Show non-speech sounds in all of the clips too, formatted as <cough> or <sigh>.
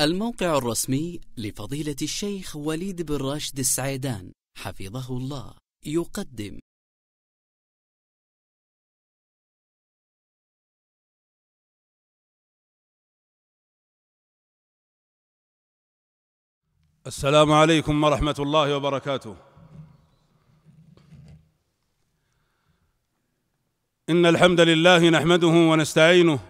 الموقع الرسمي لفضيلة الشيخ وليد بن راشد السعيدان حفظه الله يقدم السلام عليكم ورحمة الله وبركاته إن الحمد لله نحمده ونستعينه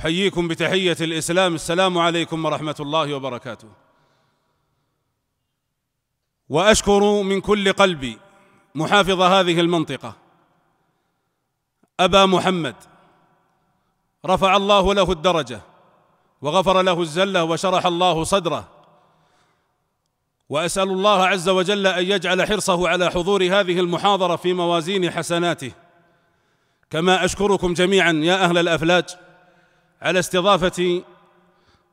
احييكم بتحيه الاسلام السلام عليكم ورحمه الله وبركاته واشكر من كل قلبي محافظ هذه المنطقه ابا محمد رفع الله له الدرجه وغفر له الزله وشرح الله صدره واسال الله عز وجل ان يجعل حرصه على حضور هذه المحاضره في موازين حسناته كما اشكركم جميعا يا اهل الافلاج على استضافتي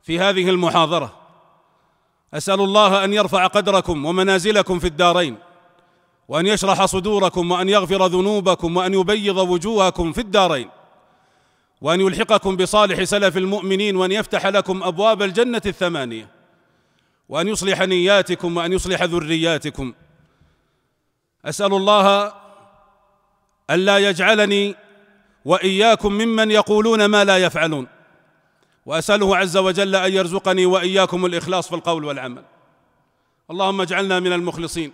في هذه المحاضره اسال الله ان يرفع قدركم ومنازلكم في الدارين وان يشرح صدوركم وان يغفر ذنوبكم وان يبيض وجوهكم في الدارين وان يلحقكم بصالح سلف المؤمنين وان يفتح لكم ابواب الجنه الثمانيه وان يصلح نياتكم وان يصلح ذرياتكم اسال الله الا يجعلني واياكم ممن يقولون ما لا يفعلون واساله عز وجل ان يرزقني واياكم الاخلاص في القول والعمل اللهم اجعلنا من المخلصين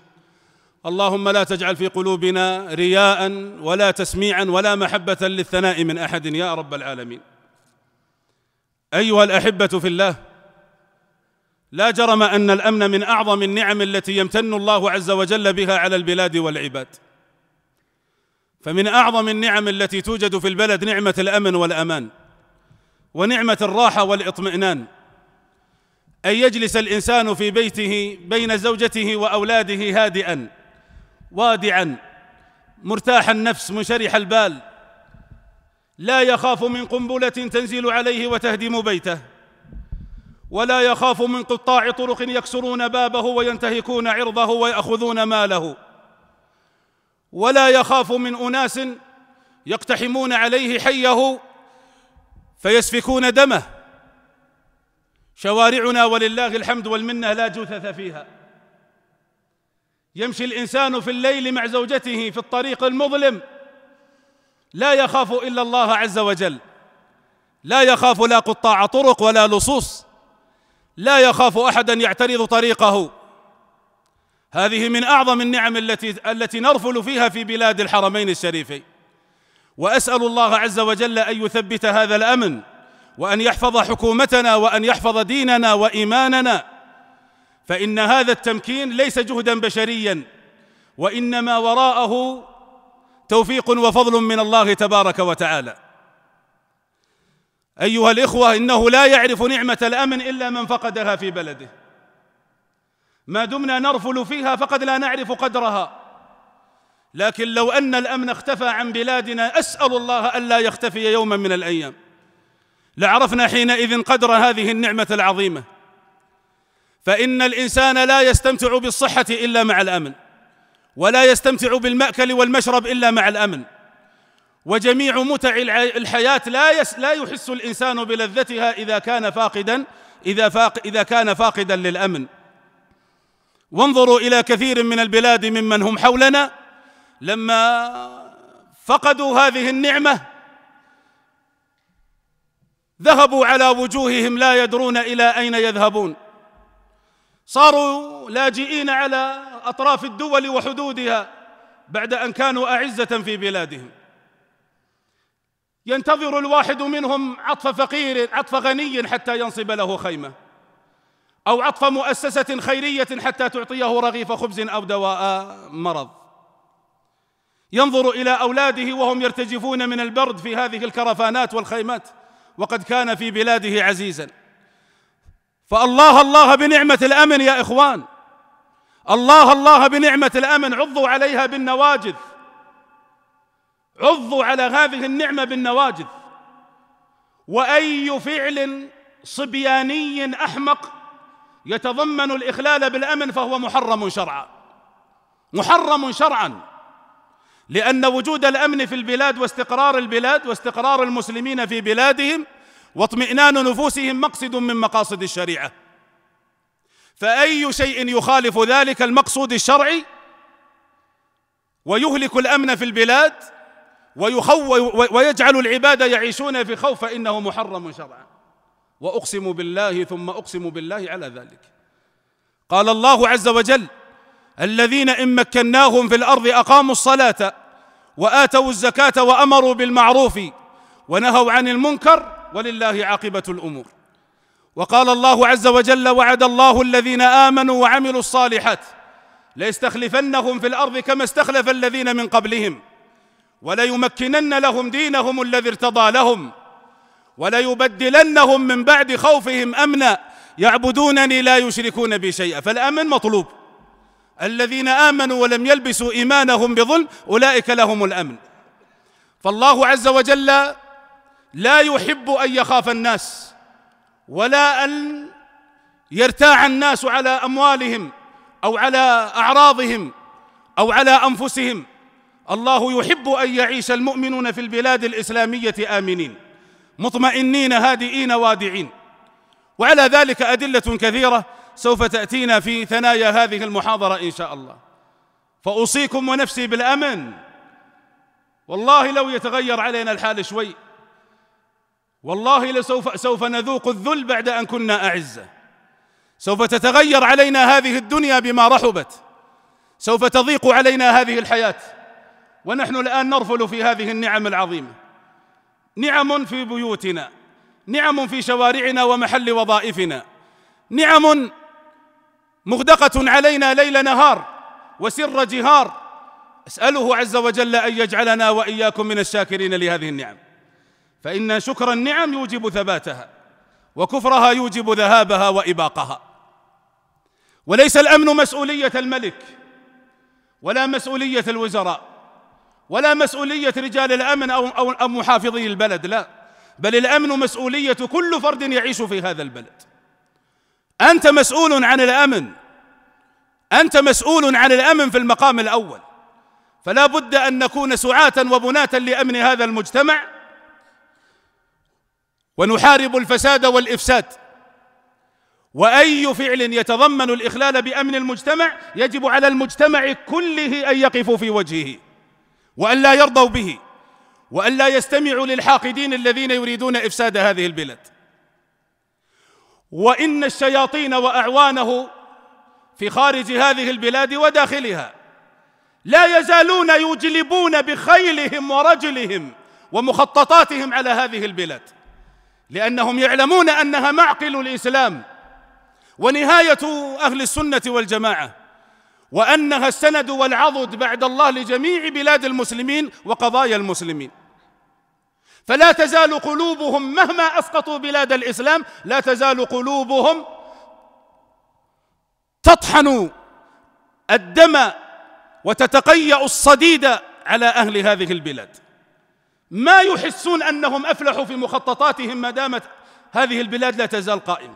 اللهم لا تجعل في قلوبنا رياء ولا تسميعا ولا محبه للثناء من احد يا رب العالمين ايها الاحبه في الله لا جرم ان الامن من اعظم النعم التي يمتن الله عز وجل بها على البلاد والعباد فمن اعظم النعم التي توجد في البلد نعمه الامن والامان ونعمه الراحه والاطمئنان ان يجلس الانسان في بيته بين زوجته واولاده هادئا وادعا مرتاح النفس منشرح البال لا يخاف من قنبله تنزل عليه وتهدم بيته ولا يخاف من قطاع طرق يكسرون بابه وينتهكون عرضه وياخذون ماله ولا يخاف من اناس يقتحمون عليه حيه فيسفكون دمه شوارعنا ولله الحمد والمنه لا جثث فيها يمشي الانسان في الليل مع زوجته في الطريق المظلم لا يخاف الا الله عز وجل لا يخاف لا قطاع طرق ولا لصوص لا يخاف احدا يعترض طريقه هذه من اعظم النعم التي التي نرفل فيها في بلاد الحرمين الشريفين واسال الله عز وجل ان يثبت هذا الامن وان يحفظ حكومتنا وان يحفظ ديننا وايماننا فان هذا التمكين ليس جهدا بشريا وانما وراءه توفيق وفضل من الله تبارك وتعالى ايها الاخوه انه لا يعرف نعمه الامن الا من فقدها في بلده ما دمنا نرفل فيها فقد لا نعرف قدرها لكن لو ان الامن اختفى عن بلادنا اسال الله الا يختفي يوما من الايام لعرفنا حينئذ قدر هذه النعمه العظيمه فان الانسان لا يستمتع بالصحه الا مع الامن ولا يستمتع بالماكل والمشرب الا مع الامن وجميع متع الحياه لا يس لا يحس الانسان بلذتها اذا كان فاقدا اذا فاق اذا كان فاقدا للامن وانظروا الى كثير من البلاد ممن هم حولنا لما فقدوا هذه النعمه ذهبوا على وجوههم لا يدرون الى اين يذهبون صاروا لاجئين على اطراف الدول وحدودها بعد ان كانوا اعزه في بلادهم ينتظر الواحد منهم عطف فقير عطف غني حتى ينصب له خيمه او عطف مؤسسه خيريه حتى تعطيه رغيف خبز او دواء مرض ينظر الى اولاده وهم يرتجفون من البرد في هذه الكرفانات والخيمات وقد كان في بلاده عزيزا فالله الله بنعمه الامن يا اخوان الله الله بنعمه الامن عضوا عليها بالنواجذ عضوا على هذه النعمه بالنواجذ واي فعل صبياني احمق يتضمن الاخلال بالامن فهو محرم شرعا محرم شرعا لأن وجود الأمن في البلاد واستقرار البلاد واستقرار المسلمين في بلادهم واطمئنان نفوسهم مقصد من مقاصد الشريعة فأي شيء يخالف ذلك المقصود الشرعي ويهلك الأمن في البلاد ويخو ويجعل العباد يعيشون في خوف فإنه محرم شرعا وأقسم بالله ثم أقسم بالله على ذلك قال الله عز وجل الذين إن مكناهم في الأرض أقاموا الصلاة وآتوا الزكاة وأمروا بالمعروف ونهوا عن المنكر ولله عاقبة الأمور وقال الله عز وجل وعد الله الذين آمنوا وعملوا الصالحات ليستخلفنهم في الأرض كما استخلف الذين من قبلهم وليمكنن لهم دينهم الذي ارتضى لهم وليبدلنهم من بعد خوفهم أمنا يعبدونني لا يشركون بي شيئا فالأمن مطلوب الذين امنوا ولم يلبسوا ايمانهم بظلم اولئك لهم الامن فالله عز وجل لا يحب ان يخاف الناس ولا ان يرتاع الناس على اموالهم او على اعراضهم او على انفسهم الله يحب ان يعيش المؤمنون في البلاد الاسلاميه امنين مطمئنين هادئين وادعين وعلى ذلك ادله كثيره سوف تأتينا في ثنايا هذه المحاضرة إن شاء الله فأوصيكم ونفسي بالأمن والله لو يتغير علينا الحال شوي والله لسوف سوف نذوق الذل بعد أن كنا أعزة سوف تتغير علينا هذه الدنيا بما رحبت سوف تضيق علينا هذه الحياة ونحن الآن نرفل في هذه النعم العظيمة نعم في بيوتنا نعم في شوارعنا ومحل وظائفنا نعم مغدقة علينا ليل نهار وسر جهار أسأله عز وجل أن يجعلنا وإياكم من الشاكرين لهذه النعم فإن شكر النعم يوجب ثباتها وكفرها يوجب ذهابها وإباقها وليس الأمن مسؤولية الملك ولا مسؤولية الوزراء ولا مسؤولية رجال الأمن أو, أو, أو محافظي البلد لا بل الأمن مسؤولية كل فرد يعيش في هذا البلد أنت مسؤول عن الأمن أنت مسؤول عن الأمن في المقام الأول فلا بد أن نكون سعاة وبناة لأمن هذا المجتمع ونحارب الفساد والإفساد وأي فعل يتضمن الإخلال بأمن المجتمع يجب على المجتمع كله أن يقفوا في وجهه وأن لا يرضوا به وأن لا يستمعوا للحاقدين الذين يريدون إفساد هذه البلاد وإن الشياطين وأعوانه في خارج هذه البلاد وداخلها لا يزالون يجلبون بخيلهم ورجلهم ومخططاتهم على هذه البلاد لانهم يعلمون انها معقل الاسلام ونهايه اهل السنه والجماعه وانها السند والعضد بعد الله لجميع بلاد المسلمين وقضايا المسلمين فلا تزال قلوبهم مهما اسقطوا بلاد الاسلام لا تزال قلوبهم تطحن الدم وتتقيأ الصديد على أهل هذه البلاد ما يحسون أنهم أفلحوا في مخططاتهم ما دامت هذه البلاد لا تزال قائمة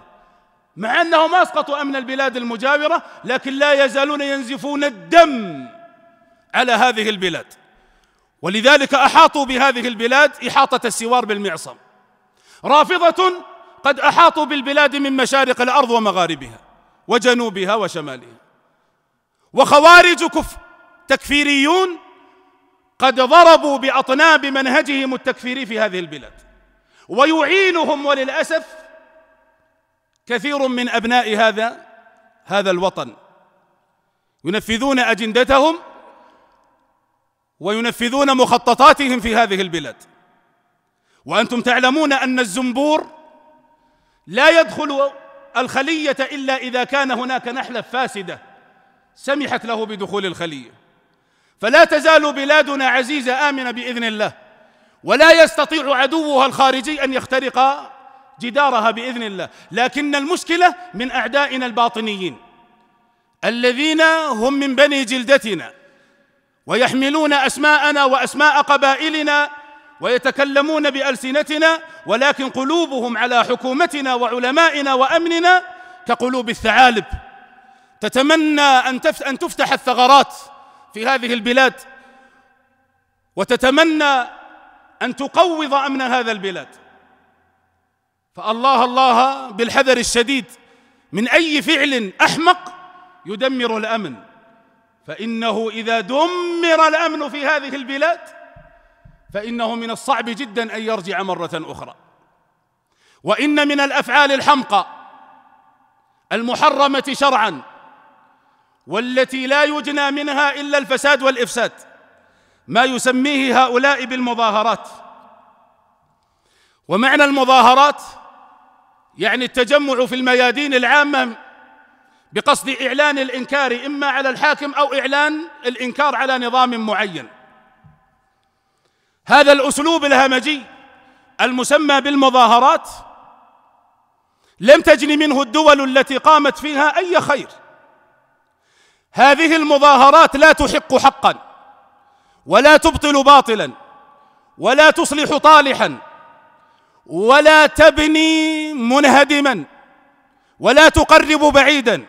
مع أنهم أسقطوا أمن البلاد المجاورة لكن لا يزالون ينزفون الدم على هذه البلاد ولذلك أحاطوا بهذه البلاد إحاطة السوار بالمعصم رافضة قد أحاطوا بالبلاد من مشارق الأرض ومغاربها وجنوبها وشمالها وخوارج كف تكفيريون قد ضربوا باطناب منهجهم التكفيري في هذه البلاد ويعينهم وللاسف كثير من ابناء هذا هذا الوطن ينفذون اجندتهم وينفذون مخططاتهم في هذه البلاد وانتم تعلمون ان الزنبور لا يدخل الخلية إلا إذا كان هناك نحلة فاسدة سمحت له بدخول الخلية فلا تزال بلادنا عزيزة آمنة بإذن الله ولا يستطيع عدوها الخارجي أن يخترق جدارها بإذن الله لكن المشكلة من أعدائنا الباطنيين الذين هم من بني جلدتنا ويحملون أسماءنا وأسماء قبائلنا ويتكلمون بألسنتنا ولكن قلوبهم على حكومتنا وعلمائنا وأمننا كقلوب الثعالب تتمنى أن أن تفتح الثغرات في هذه البلاد وتتمنى أن تقوض أمن هذا البلاد فالله الله بالحذر الشديد من أي فعل أحمق يدمر الأمن فإنه إذا دمر الأمن في هذه البلاد فإنه من الصعب جدا أن يرجع مرة أخرى وإن من الأفعال الحمقى المحرمة شرعا والتي لا يجنى منها إلا الفساد والإفساد ما يسميه هؤلاء بالمظاهرات ومعنى المظاهرات يعني التجمع في الميادين العامة بقصد إعلان الإنكار إما على الحاكم أو إعلان الإنكار على نظام معين هذا الأسلوب الهمجي المسمى بالمظاهرات لم تجن منه الدول التي قامت فيها أي خير هذه المظاهرات لا تحق حقا ولا تبطل باطلا ولا تصلح طالحا ولا تبني منهدما ولا تقرب بعيدا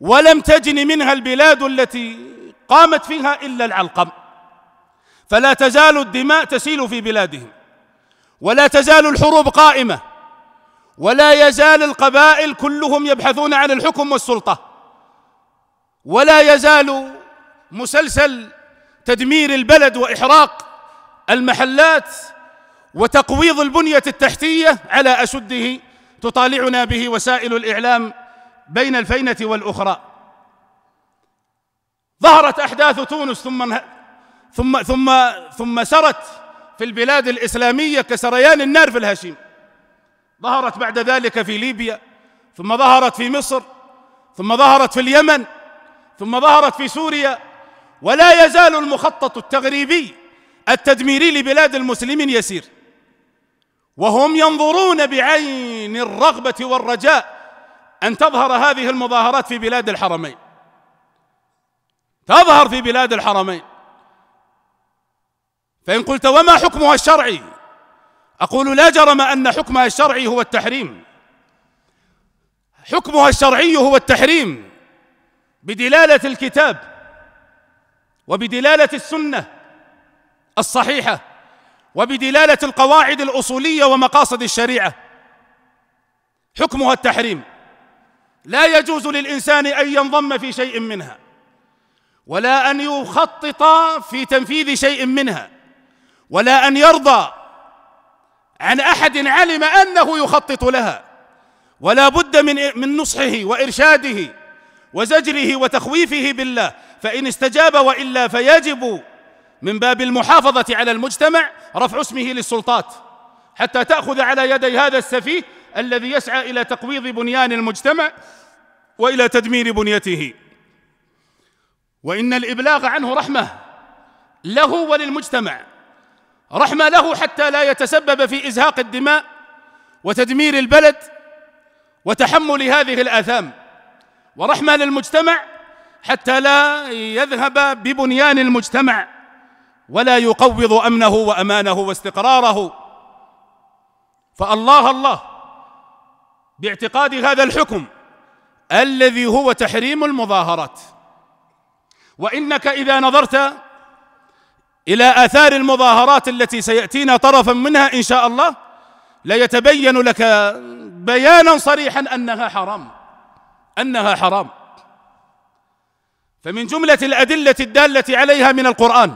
ولم تجن منها البلاد التي قامت فيها إلا العلقم فلا تزال الدماء تسيل في بلادهم ولا تزال الحروب قائمه ولا يزال القبائل كلهم يبحثون عن الحكم والسلطه ولا يزال مسلسل تدمير البلد واحراق المحلات وتقويض البنيه التحتيه على اشده تطالعنا به وسائل الاعلام بين الفينه والاخرى ظهرت احداث تونس ثم ثم ثم ثم سرت في البلاد الإسلامية كسريان النار في الهشيم ظهرت بعد ذلك في ليبيا ثم ظهرت في مصر ثم ظهرت في اليمن ثم ظهرت في سوريا ولا يزال المخطط التغريبي التدميري لبلاد المسلمين يسير وهم ينظرون بعين الرغبة والرجاء أن تظهر هذه المظاهرات في بلاد الحرمين تظهر في بلاد الحرمين فإن قلت وما حكمها الشرعي أقول لا جرم أن حكمها الشرعي هو التحريم حكمها الشرعي هو التحريم بدلالة الكتاب وبدلالة السنة الصحيحة وبدلالة القواعد الأصولية ومقاصد الشريعة حكمها التحريم لا يجوز للإنسان أن ينضم في شيء منها ولا أن يخطط في تنفيذ شيء منها ولا أن يرضى عن أحد علم أنه يخطط لها ولا بد من من نصحه وإرشاده وزجره وتخويفه بالله فإن استجاب وإلا فيجب من باب المحافظة على المجتمع رفع اسمه للسلطات حتى تأخذ على يدي هذا السفيه الذي يسعى إلى تقويض بنيان المجتمع وإلى تدمير بنيته وإن الإبلاغ عنه رحمة له وللمجتمع رحمة له حتى لا يتسبب في إزهاق الدماء وتدمير البلد وتحمل هذه الآثام ورحمة للمجتمع حتى لا يذهب ببنيان المجتمع ولا يقوض أمنه وأمانه واستقراره فالله الله باعتقاد هذا الحكم الذي هو تحريم المظاهرات وإنك إذا نظرت الى اثار المظاهرات التي سياتينا طرفا منها ان شاء الله ليتبين لك بيانا صريحا انها حرام انها حرام فمن جمله الادله الداله عليها من القران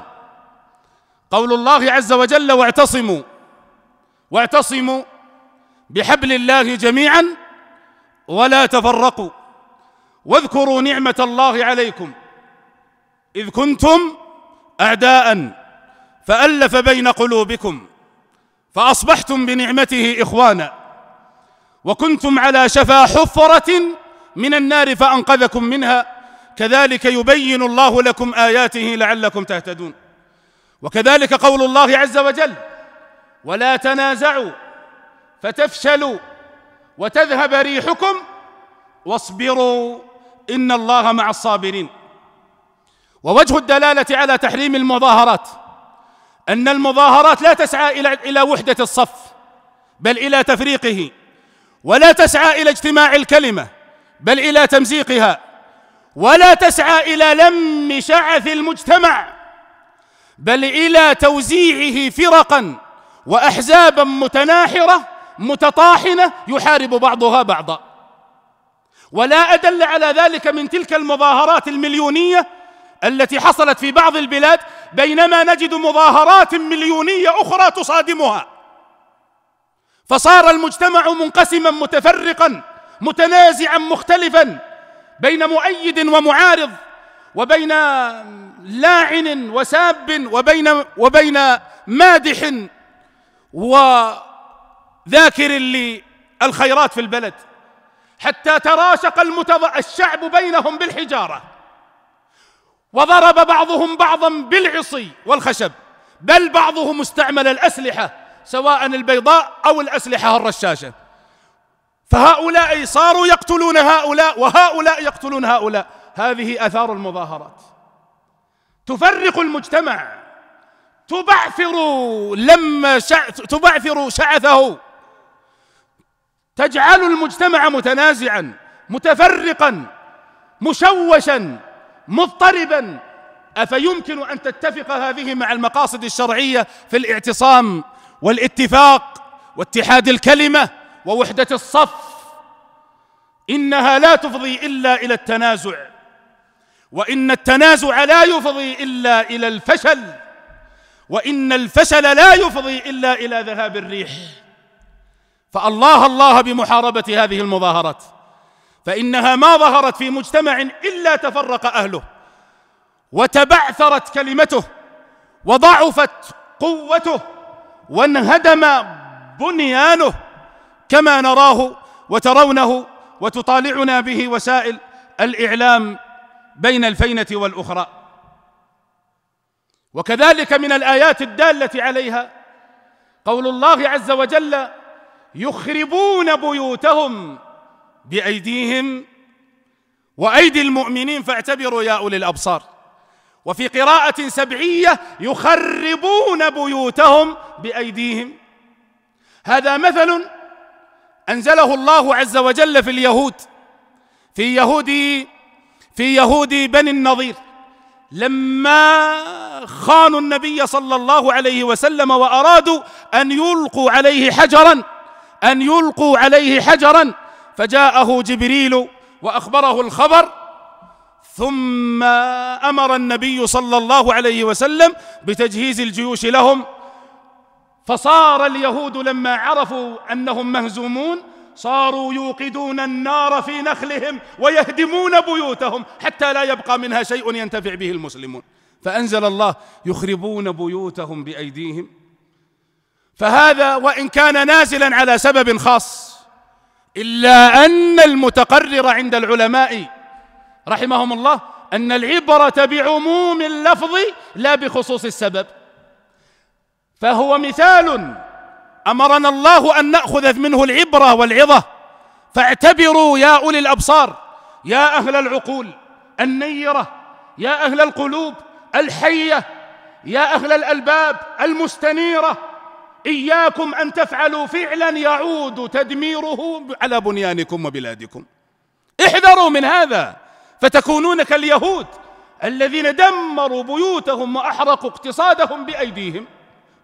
قول الله عز وجل واعتصموا واعتصموا بحبل الله جميعا ولا تفرقوا واذكروا نعمه الله عليكم اذ كنتم اعداء فالف بين قلوبكم فاصبحتم بنعمته اخوانا وكنتم على شفا حفره من النار فانقذكم منها كذلك يبين الله لكم اياته لعلكم تهتدون وكذلك قول الله عز وجل ولا تنازعوا فتفشلوا وتذهب ريحكم واصبروا ان الله مع الصابرين ووجه الدلالة على تحريم المظاهرات أن المظاهرات لا تسعى إلى إلى وحدة الصف بل إلى تفريقه ولا تسعى إلى اجتماع الكلمة بل إلى تمزيقها ولا تسعى إلى لم شعث المجتمع بل إلى توزيعه فرقا وأحزابا متناحرة متطاحنة يحارب بعضها بعضا ولا أدل على ذلك من تلك المظاهرات المليونية التي حصلت في بعض البلاد بينما نجد مظاهرات مليونيه اخرى تصادمها فصار المجتمع منقسما متفرقا متنازعا مختلفا بين مؤيد ومعارض وبين لاعن وساب وبين وبين مادح وذاكر للخيرات في البلد حتى تراشق المتض... الشعب بينهم بالحجاره وضرب بعضهم بعضا بالعصي والخشب بل بعضهم استعمل الأسلحة سواء البيضاء أو الأسلحة الرشاشة فهؤلاء صاروا يقتلون هؤلاء وهؤلاء يقتلون هؤلاء هذه آثار المظاهرات تفرق المجتمع تبعثر لما تبعثر شعثه تجعل المجتمع متنازعا متفرقا مشوشا مضطربا افيمكن ان تتفق هذه مع المقاصد الشرعيه في الاعتصام والاتفاق واتحاد الكلمه ووحده الصف انها لا تفضي الا الى التنازع وان التنازع لا يفضي الا الى الفشل وان الفشل لا يفضي الا الى ذهاب الريح فالله الله بمحاربه هذه المظاهرات فإنها ما ظهرت في مجتمع إلا تفرق أهله وتبعثرت كلمته وضعفت قوته وانهدم بنيانه كما نراه وترونه وتطالعنا به وسائل الإعلام بين الفينة والأخرى وكذلك من الآيات الدالة عليها قول الله عز وجل يخربون بيوتهم بايديهم وايدي المؤمنين فاعتبروا يا اولي الابصار وفي قراءه سبعيه يخربون بيوتهم بايديهم هذا مثل انزله الله عز وجل في اليهود في يهود في يهود بني النظير لما خانوا النبي صلى الله عليه وسلم وارادوا ان يلقوا عليه حجرا ان يلقوا عليه حجرا فجاءه جبريل واخبره الخبر ثم امر النبي صلى الله عليه وسلم بتجهيز الجيوش لهم فصار اليهود لما عرفوا انهم مهزومون صاروا يوقدون النار في نخلهم ويهدمون بيوتهم حتى لا يبقى منها شيء ينتفع به المسلمون فانزل الله يخربون بيوتهم بايديهم فهذا وان كان نازلا على سبب خاص إلا أن المتقرر عند العلماء رحمهم الله أن العبرة بعموم اللفظ لا بخصوص السبب فهو مثال أمرنا الله أن نأخذ منه العبرة والعظة فاعتبروا يا أولي الأبصار يا أهل العقول النيرة يا أهل القلوب الحية يا أهل الألباب المستنيرة إياكم أن تفعلوا فعلا يعود تدميره على بنيانكم وبلادكم احذروا من هذا فتكونون كاليهود الذين دمروا بيوتهم وأحرقوا اقتصادهم بأيديهم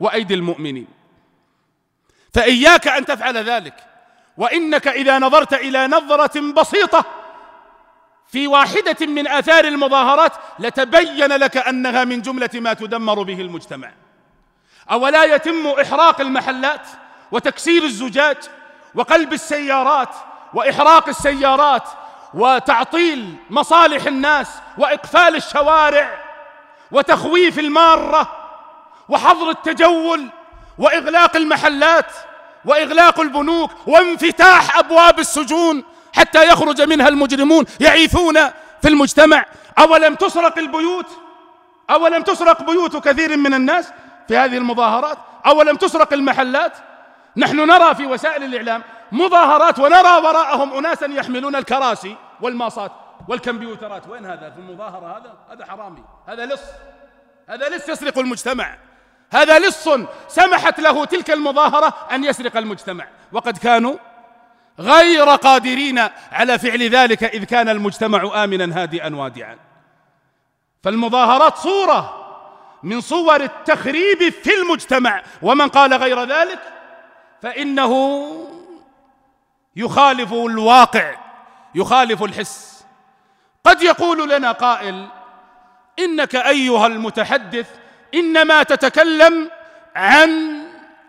وأيدي المؤمنين فإياك أن تفعل ذلك وإنك إذا نظرت إلى نظرة بسيطة في واحدة من آثار المظاهرات لتبين لك أنها من جملة ما تدمر به المجتمع أولا يتم إحراق المحلات وتكسير الزجاج وقلب السيارات وإحراق السيارات وتعطيل مصالح الناس وإقفال الشوارع وتخويف المارة وحظر التجول وإغلاق المحلات وإغلاق البنوك وانفتاح أبواب السجون حتى يخرج منها المجرمون يعيثون في المجتمع أولم تسرق البيوت أولم تسرق بيوت كثير من الناس في هذه المظاهرات أولم تسرق المحلات نحن نرى في وسائل الإعلام مظاهرات ونرى وراءهم أناسا يحملون الكراسي والماصات والكمبيوترات وين هذا في المظاهرة هذا هذا حرامي هذا لص هذا لص يسرق المجتمع هذا لص سمحت له تلك المظاهرة أن يسرق المجتمع وقد كانوا غير قادرين على فعل ذلك إذ كان المجتمع آمنا هادئا وادعا فالمظاهرات صورة من صور التخريب في المجتمع ومن قال غير ذلك فإنه يخالف الواقع يخالف الحس قد يقول لنا قائل إنك أيها المتحدث إنما تتكلم عن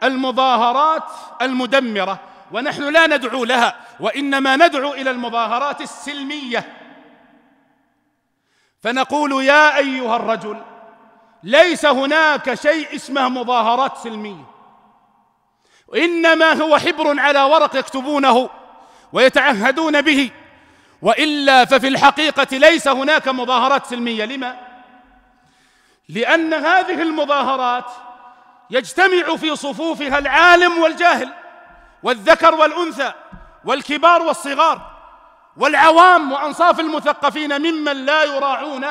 المظاهرات المدمرة ونحن لا ندعو لها وإنما ندعو إلى المظاهرات السلمية فنقول يا أيها الرجل ليس هناك شيء اسمه مظاهرات سلمية وإنما هو حبر على ورق يكتبونه ويتعهدون به وإلا ففي الحقيقة ليس هناك مظاهرات سلمية لما؟ لأن هذه المظاهرات يجتمع في صفوفها العالم والجاهل والذكر والأنثى والكبار والصغار والعوام وأنصاف المثقفين ممن لا يراعون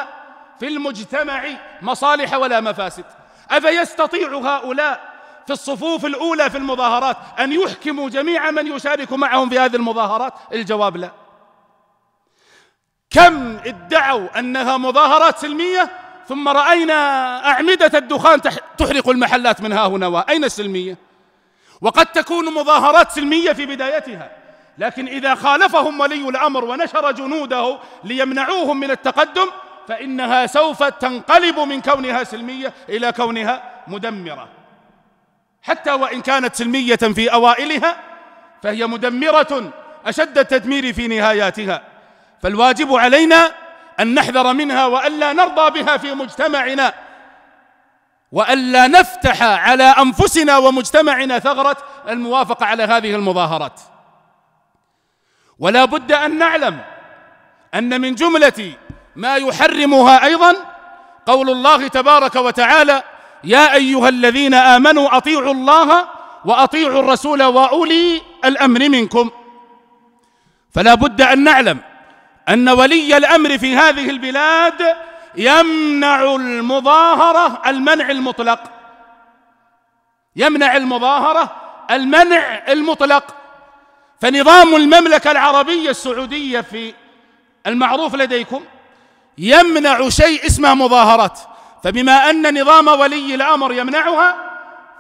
في المجتمع مصالح ولا مفاسد أفيستطيع هؤلاء في الصفوف الأولى في المظاهرات أن يحكموا جميع من يشارك معهم في هذه المظاهرات الجواب لا كم ادعوا أنها مظاهرات سلمية ثم رأينا أعمدة الدخان تحرق المحلات من ها هنا وأين السلمية وقد تكون مظاهرات سلمية في بدايتها لكن إذا خالفهم ولي الأمر ونشر جنوده ليمنعوهم من التقدم فإنها سوف تنقلب من كونها سلمية إلى كونها مدمرة حتى وإن كانت سلمية في أوائلها فهي مدمرة أشد التدمير في نهاياتها فالواجب علينا أن نحذر منها وألا نرضى بها في مجتمعنا وألا نفتح على أنفسنا ومجتمعنا ثغرة الموافقة على هذه المظاهرات ولا بد أن نعلم أن من جملة ما يحرمها أيضا قول الله تبارك وتعالى يا أيها الذين آمنوا أطيعوا الله وأطيعوا الرسول وأولي الأمر منكم فلا بد أن نعلم أن ولي الأمر في هذه البلاد يمنع المظاهرة المنع المطلق يمنع المظاهرة المنع المطلق فنظام المملكة العربية السعودية في المعروف لديكم يمنع شيء اسمه مظاهرات فبما أن نظام ولي الأمر يمنعها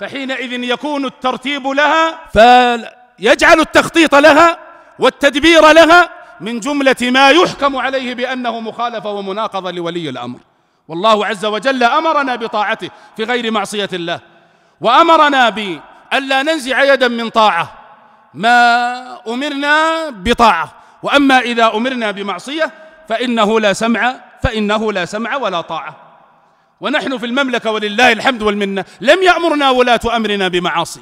فحينئذ يكون الترتيب لها فيجعل التخطيط لها والتدبير لها من جملة ما يحكم عليه بأنه مخالفة ومناقضة لولي الأمر والله عز وجل أمرنا بطاعته في غير معصية الله وأمرنا بألا ننزع يدا من طاعة ما أمرنا بطاعة وأما إذا أمرنا بمعصية فإنه لا سمع فإنه لا سمع ولا طاعة ونحن في المملكة ولله الحمد والمنة لم يأمرنا ولاة أمرنا بمعاصي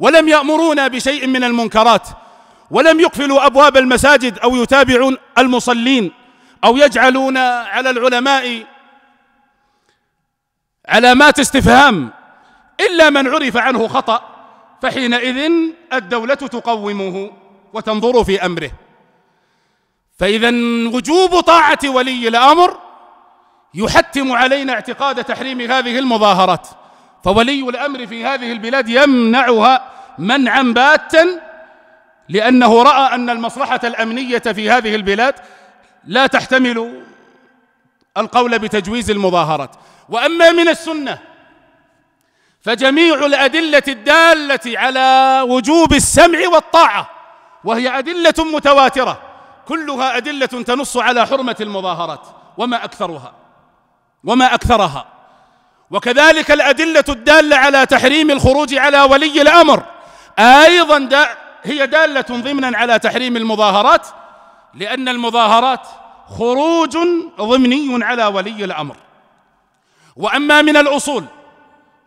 ولم يأمرونا بشيء من المنكرات ولم يقفلوا أبواب المساجد أو يتابعون المصلين أو يجعلون على العلماء علامات استفهام إلا من عرف عنه خطأ فحينئذ الدولة تقومه وتنظر في أمره فإذا وجوب طاعة ولي الأمر يحتم علينا اعتقاد تحريم هذه المظاهرات فولي الأمر في هذه البلاد يمنعها منعا باتا لأنه رأى أن المصلحة الأمنية في هذه البلاد لا تحتمل القول بتجويز المظاهرات وأما من السنة فجميع الأدلة الدالة على وجوب السمع والطاعة وهي أدلة متواترة كلها أدلة تنص على حرمة المظاهرات وما أكثرها وما أكثرها وكذلك الأدلة الدالة على تحريم الخروج على ولي الأمر أيضا دا هي دالة ضمنا على تحريم المظاهرات لأن المظاهرات خروج ضمني على ولي الأمر وأما من الأصول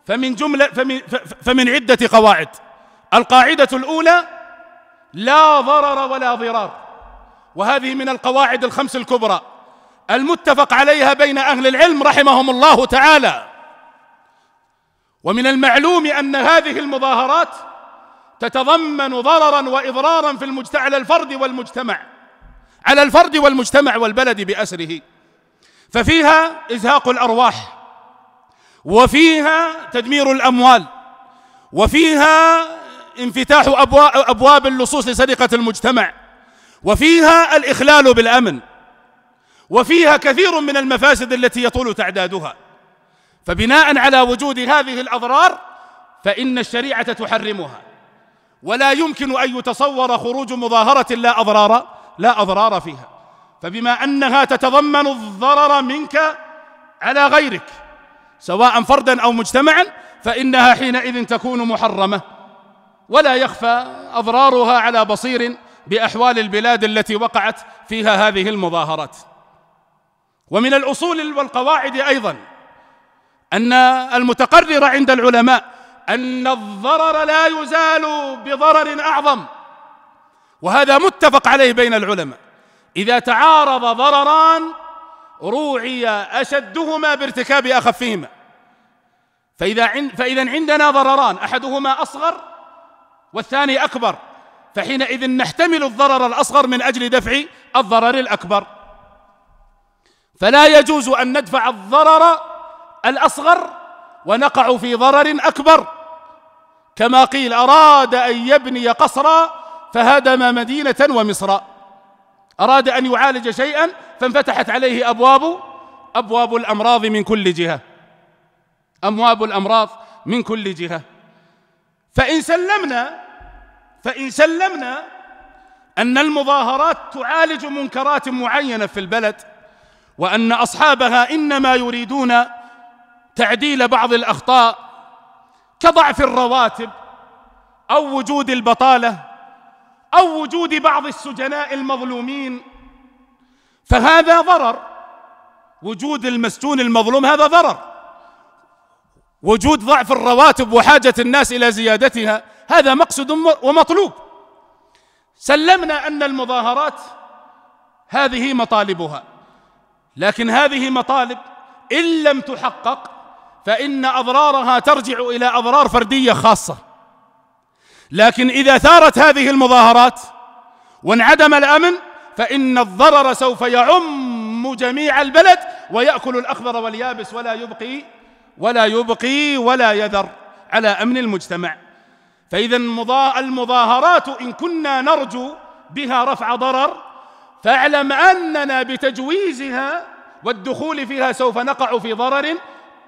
فمن جملة فمن, فمن عدة قواعد القاعدة الأولى لا ضرر ولا ضرار وهذه من القواعد الخمس الكبرى المتفق عليها بين اهل العلم رحمهم الله تعالى ومن المعلوم ان هذه المظاهرات تتضمن ضررا واضرارا في المجتمع على الفرد والمجتمع على الفرد والمجتمع والبلد باسره ففيها ازهاق الارواح وفيها تدمير الاموال وفيها انفتاح ابواب اللصوص لسرقه المجتمع وفيها الإخلال بالأمن وفيها كثير من المفاسد التي يطول تعدادها فبناء على وجود هذه الأضرار فإن الشريعة تحرمها ولا يمكن أن يتصور خروج مظاهرة لا أضرار لا أضرار فيها فبما أنها تتضمن الضرر منك على غيرك سواء فردا أو مجتمعا فإنها حينئذ تكون محرمة ولا يخفى أضرارها على بصير باحوال البلاد التي وقعت فيها هذه المظاهرات ومن الاصول والقواعد ايضا ان المتقرر عند العلماء ان الضرر لا يزال بضرر اعظم وهذا متفق عليه بين العلماء اذا تعارض ضرران روعي اشدهما بارتكاب اخفهما فاذا فاذا عندنا ضرران احدهما اصغر والثاني اكبر فحينئذ نحتمل الضرر الأصغر من أجل دفع الضرر الأكبر فلا يجوز أن ندفع الضرر الأصغر ونقع في ضرر أكبر كما قيل أراد أن يبني قصرا فهدم مدينة ومصرا أراد أن يعالج شيئا فانفتحت عليه أبواب أبواب الأمراض من كل جهة أبواب الأمراض من كل جهة فإن سلمنا فإن سلمنا أن المظاهرات تعالج منكرات معينة في البلد وأن أصحابها إنما يريدون تعديل بعض الأخطاء كضعف الرواتب أو وجود البطالة أو وجود بعض السجناء المظلومين فهذا ضرر وجود المسجون المظلوم هذا ضرر وجود ضعف الرواتب وحاجة الناس إلى زيادتها هذا مقصد ومطلوب سلمنا أن المظاهرات هذه مطالبها لكن هذه مطالب إن لم تحقق فإن أضرارها ترجع إلى أضرار فردية خاصة لكن إذا ثارت هذه المظاهرات وانعدم الأمن فإن الضرر سوف يعم جميع البلد ويأكل الأخضر واليابس ولا يبقي ولا يبقي ولا يذر على أمن المجتمع فإذا المظاهرات إن كنا نرجو بها رفع ضرر فاعلم أننا بتجويزها والدخول فيها سوف نقع في ضرر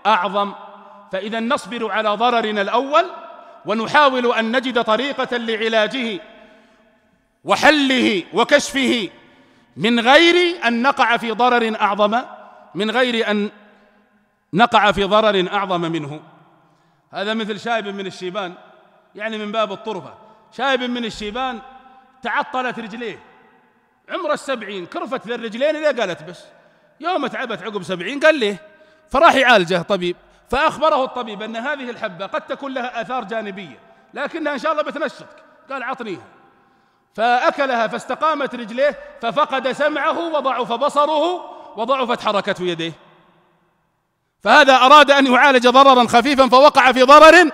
أعظم فإذا نصبر على ضررنا الأول ونحاول أن نجد طريقة لعلاجه وحله وكشفه من غير أن نقع في ضرر أعظم من غير أن نقع في ضرر أعظم منه هذا مثل شايب من الشيبان يعني من باب الطرفة شايب من الشيبان تعطلت رجليه عمره السبعين كرفت ذي الرجلين إذا قالت بس يوم تعبت عقب سبعين قال ليه فراح يعالجه طبيب فأخبره الطبيب أن هذه الحبة قد تكون لها آثار جانبية لكنها إن شاء الله بتنشطك قال عطنيها فأكلها فاستقامت رجليه ففقد سمعه وضعف بصره وضعفت حركة يديه فهذا أراد أن يعالج ضررا خفيفا فوقع في ضرر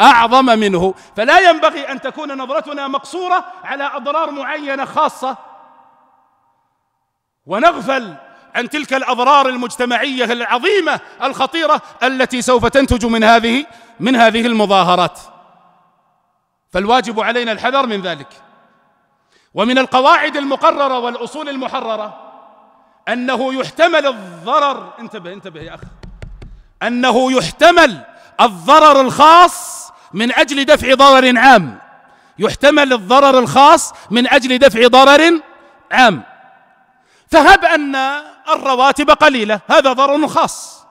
أعظم منه فلا ينبغي أن تكون نظرتنا مقصورة على أضرار معينة خاصة ونغفل عن تلك الأضرار المجتمعية العظيمة الخطيرة التي سوف تنتج من هذه من هذه المظاهرات فالواجب علينا الحذر من ذلك ومن القواعد المقررة والأصول المحررة أنه يحتمل الضرر انتبه انتبه يا أخ أنه يحتمل الضرر الخاص من أجل دفع ضرر عام يحتمل الضرر الخاص من أجل دفع ضرر عام فهب أن الرواتب قليلة هذا ضرر خاص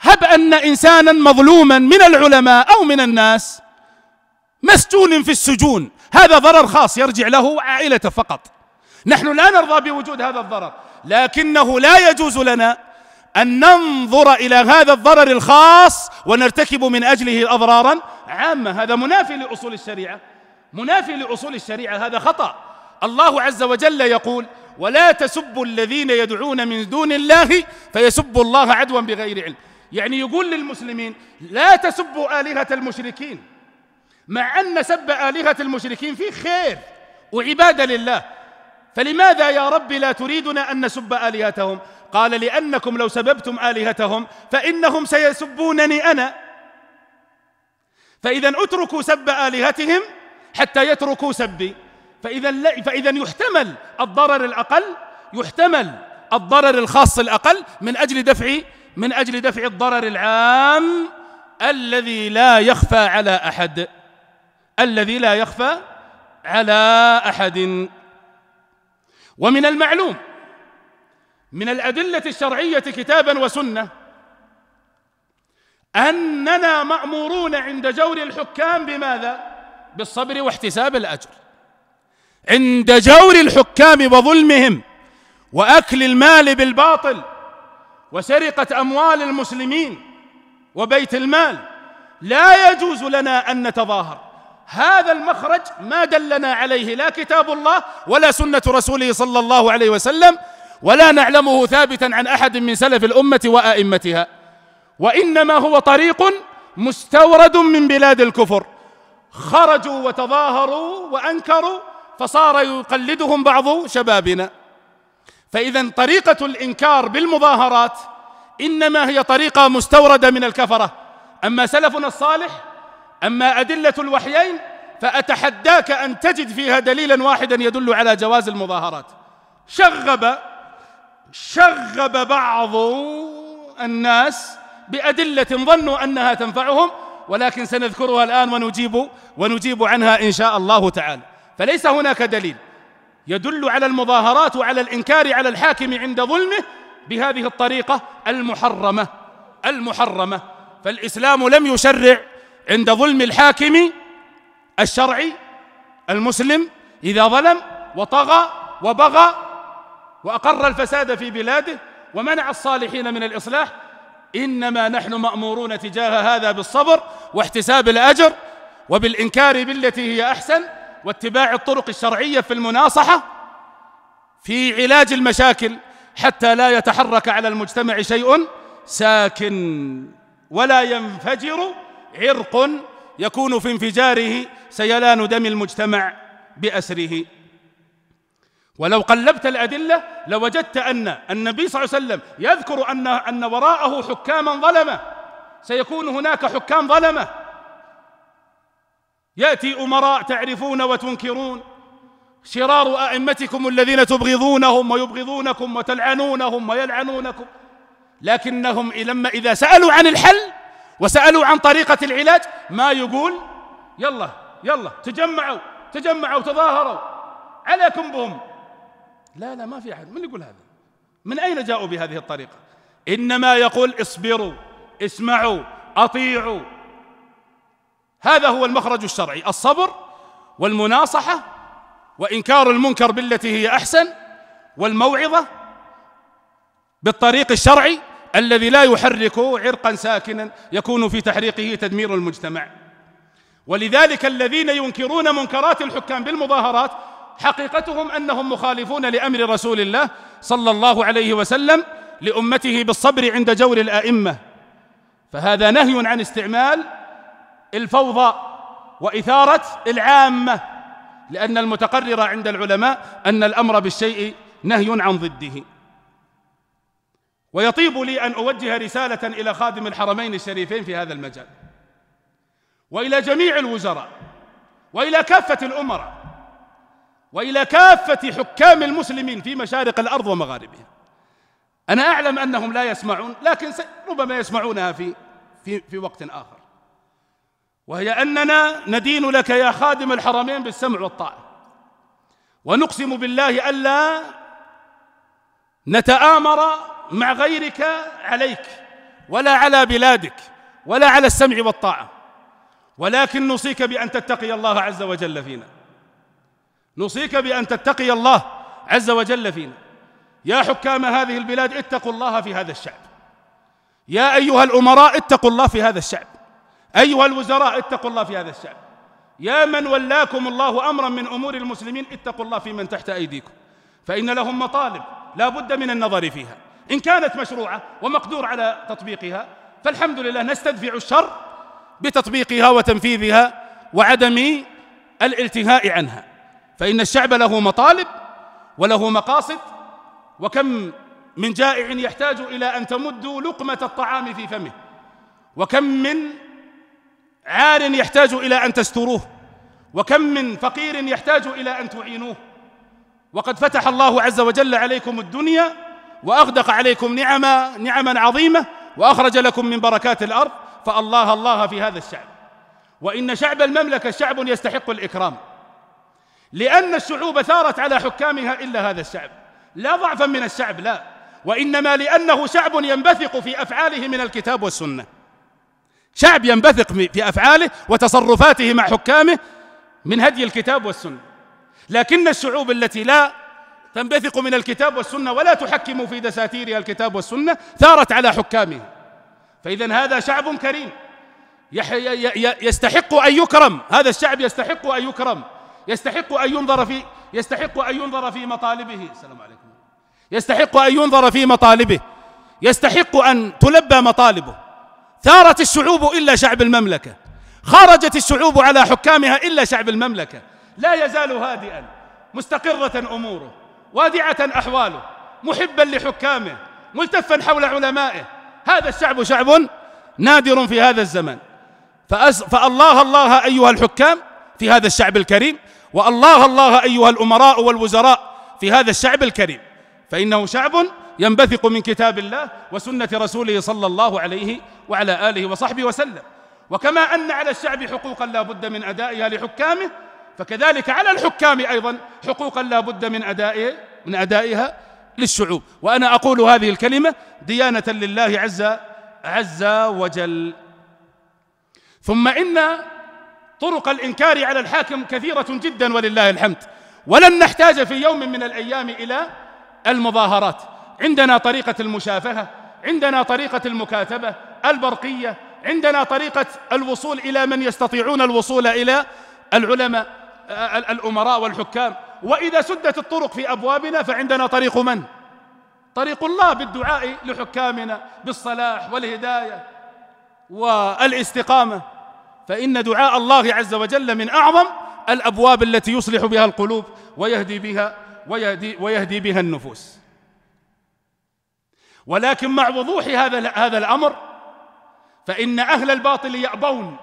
هب أن إنسانا مظلوما من العلماء أو من الناس مسجون في السجون هذا ضرر خاص يرجع له عائلته فقط نحن لا نرضى بوجود هذا الضرر لكنه لا يجوز لنا أن ننظر إلى هذا الضرر الخاص ونرتكب من أجله أضرارا عامة هذا منافي لأصول الشريعة منافي لأصول الشريعة هذا خطأ الله عز وجل يقول ولا تسبوا الذين يدعون من دون الله فيسبوا الله عدوا بغير علم يعني يقول للمسلمين لا تسبوا آلهة المشركين مع أن سب آلهة المشركين فيه خير وعبادة لله فلماذا يا رب لا تريدنا أن نسب آلهتهم قال لأنكم لو سببتم آلهتهم فإنهم سيسبونني أنا فإذا اتركوا سب آلهتهم حتى يتركوا سبي فإذا فإذا يحتمل الضرر الأقل يحتمل الضرر الخاص الأقل من أجل دفع من أجل دفع الضرر العام الذي لا يخفى على أحد الذي لا يخفى على أحد ومن المعلوم من الأدلة الشرعية كتابا وسنة أننا مأمورون عند جور الحكام بماذا؟ بالصبر واحتساب الأجر عند جور الحكام وظلمهم وأكل المال بالباطل وسرقة أموال المسلمين وبيت المال لا يجوز لنا أن نتظاهر هذا المخرج ما دلنا عليه لا كتاب الله ولا سنة رسوله صلى الله عليه وسلم ولا نعلمه ثابتا عن أحد من سلف الأمة وأئمتها وإنما هو طريق مستورد من بلاد الكفر خرجوا وتظاهروا وأنكروا فصار يقلدهم بعض شبابنا فإذا طريقة الإنكار بالمظاهرات إنما هي طريقة مستوردة من الكفرة أما سلفنا الصالح أما أدلة الوحيين فأتحداك أن تجد فيها دليلا واحدا يدل على جواز المظاهرات شغب شغب بعض الناس بأدلة ظنوا أنها تنفعهم ولكن سنذكرها الآن ونجيب ونجيب عنها إن شاء الله تعالى فليس هناك دليل يدل على المظاهرات وعلى الإنكار على الحاكم عند ظلمه بهذه الطريقة المحرمة المحرمة فالإسلام لم يشرع عند ظلم الحاكم الشرعي المسلم إذا ظلم وطغى وبغى وأقر الفساد في بلاده ومنع الصالحين من الإصلاح إنما نحن مأمورون تجاه هذا بالصبر واحتساب الأجر وبالإنكار بالتي هي أحسن واتباع الطرق الشرعية في المناصحة في علاج المشاكل حتى لا يتحرك على المجتمع شيء ساكن ولا ينفجر عرق يكون في انفجاره سيلان دم المجتمع بأسره ولو قلبت الأدلة لوجدت أن النبي صلى الله عليه وسلم يذكر أن أن وراءه حكاما ظلمة سيكون هناك حكام ظلمة يأتي أمراء تعرفون وتنكرون شرار أئمتكم الذين تبغضونهم ويبغضونكم وتلعنونهم ويلعنونكم لكنهم لما إذا سألوا عن الحل وسألوا عن طريقة العلاج ما يقول يلا يلا تجمعوا تجمعوا تظاهروا عليكم بهم لا لا ما في أحد من يقول هذا من أين جاءوا بهذه الطريقة إنما يقول اصبروا اسمعوا أطيعوا هذا هو المخرج الشرعي الصبر والمناصحة وإنكار المنكر بالتي هي أحسن والموعظة بالطريق الشرعي الذي لا يحرك عرقا ساكنا يكون في تحريقه تدمير المجتمع ولذلك الذين ينكرون منكرات الحكام بالمظاهرات حقيقتهم أنهم مخالفون لأمر رسول الله صلى الله عليه وسلم لأمته بالصبر عند جور الأئمة فهذا نهي عن استعمال الفوضى وإثارة العامة لأن المتقرر عند العلماء أن الأمر بالشيء نهي عن ضده ويطيب لي أن أوجه رسالة إلى خادم الحرمين الشريفين في هذا المجال وإلى جميع الوزراء وإلى كافة الأمراء والى كافه حكام المسلمين في مشارق الارض ومغاربها انا اعلم انهم لا يسمعون لكن ربما يسمعونها في في في وقت اخر وهي اننا ندين لك يا خادم الحرمين بالسمع والطاعه ونقسم بالله الا نتآمر مع غيرك عليك ولا على بلادك ولا على السمع والطاعه ولكن نوصيك بان تتقي الله عز وجل فينا نوصيك بأن تتقي الله عز وجل فينا يا حكام هذه البلاد اتقوا الله في هذا الشعب يا أيها الأمراء اتقوا الله في هذا الشعب أيها الوزراء اتقوا الله في هذا الشعب يا من ولاكم الله أمرا من أمور المسلمين اتقوا الله في من تحت أيديكم فإن لهم مطالب لا بد من النظر فيها إن كانت مشروعة ومقدور على تطبيقها فالحمد لله نستدفع الشر بتطبيقها وتنفيذها وعدم الالتهاء عنها فإن الشعب له مطالب وله مقاصد وكم من جائع يحتاج إلى أن تمدوا لقمة الطعام في فمه وكم من عار يحتاج إلى أن تستروه وكم من فقير يحتاج إلى أن تعينوه وقد فتح الله عز وجل عليكم الدنيا وأغدق عليكم نعما نعما عظيمة وأخرج لكم من بركات الأرض فالله الله في هذا الشعب وإن شعب المملكة شعب يستحق الإكرام لأن الشعوب ثارت على حكامها إلا هذا الشعب لا ضعفا من الشعب لا وإنما لأنه شعب ينبثق في أفعاله من الكتاب والسنة شعب ينبثق في أفعاله وتصرفاته مع حكامه من هدي الكتاب والسنة لكن الشعوب التي لا تنبثق من الكتاب والسنة ولا تحكم في دساتيرها الكتاب والسنة ثارت على حكامها فإذا هذا شعب كريم يستحق أن يكرم هذا الشعب يستحق أن يكرم يستحق أن ينظر في يستحق أن ينظر في مطالبه السلام عليكم يستحق أن ينظر في مطالبه يستحق أن تلبى مطالبه ثارت الشعوب إلا شعب المملكة خرجت الشعوب على حكامها إلا شعب المملكة لا يزال هادئا مستقرة أموره وادعة أحواله محبا لحكامه ملتفا حول علمائه هذا الشعب شعب نادر في هذا الزمن فأس فالله الله أيها الحكام في هذا الشعب الكريم والله الله أيها الأمراء والوزراء في هذا الشعب الكريم فإنه شعب ينبثق من كتاب الله وسنة رسوله صلى الله عليه وعلى آله وصحبه وسلم وكما أن على الشعب حقوقا لا بد من أدائها لحكامه فكذلك على الحكام أيضا حقوقا لا بد من أدائه من أدائها للشعوب وأنا أقول هذه الكلمة ديانة لله عز عز وجل ثم إن طرق الإنكار على الحاكم كثيرة جدا ولله الحمد ولن نحتاج في يوم من الأيام إلى المظاهرات عندنا طريقة المشافهة عندنا طريقة المكاتبة البرقية عندنا طريقة الوصول إلى من يستطيعون الوصول إلى العلماء آه، الأمراء والحكام وإذا سدت الطرق في أبوابنا فعندنا طريق من؟ طريق الله بالدعاء لحكامنا بالصلاح والهداية والاستقامة فإن دعاء الله عز وجل من أعظم الأبواب التي يصلح بها القلوب ويهدي بها ويهدي, ويهدي بها النفوس ولكن مع وضوح هذا هذا الأمر فإن أهل الباطل يأبون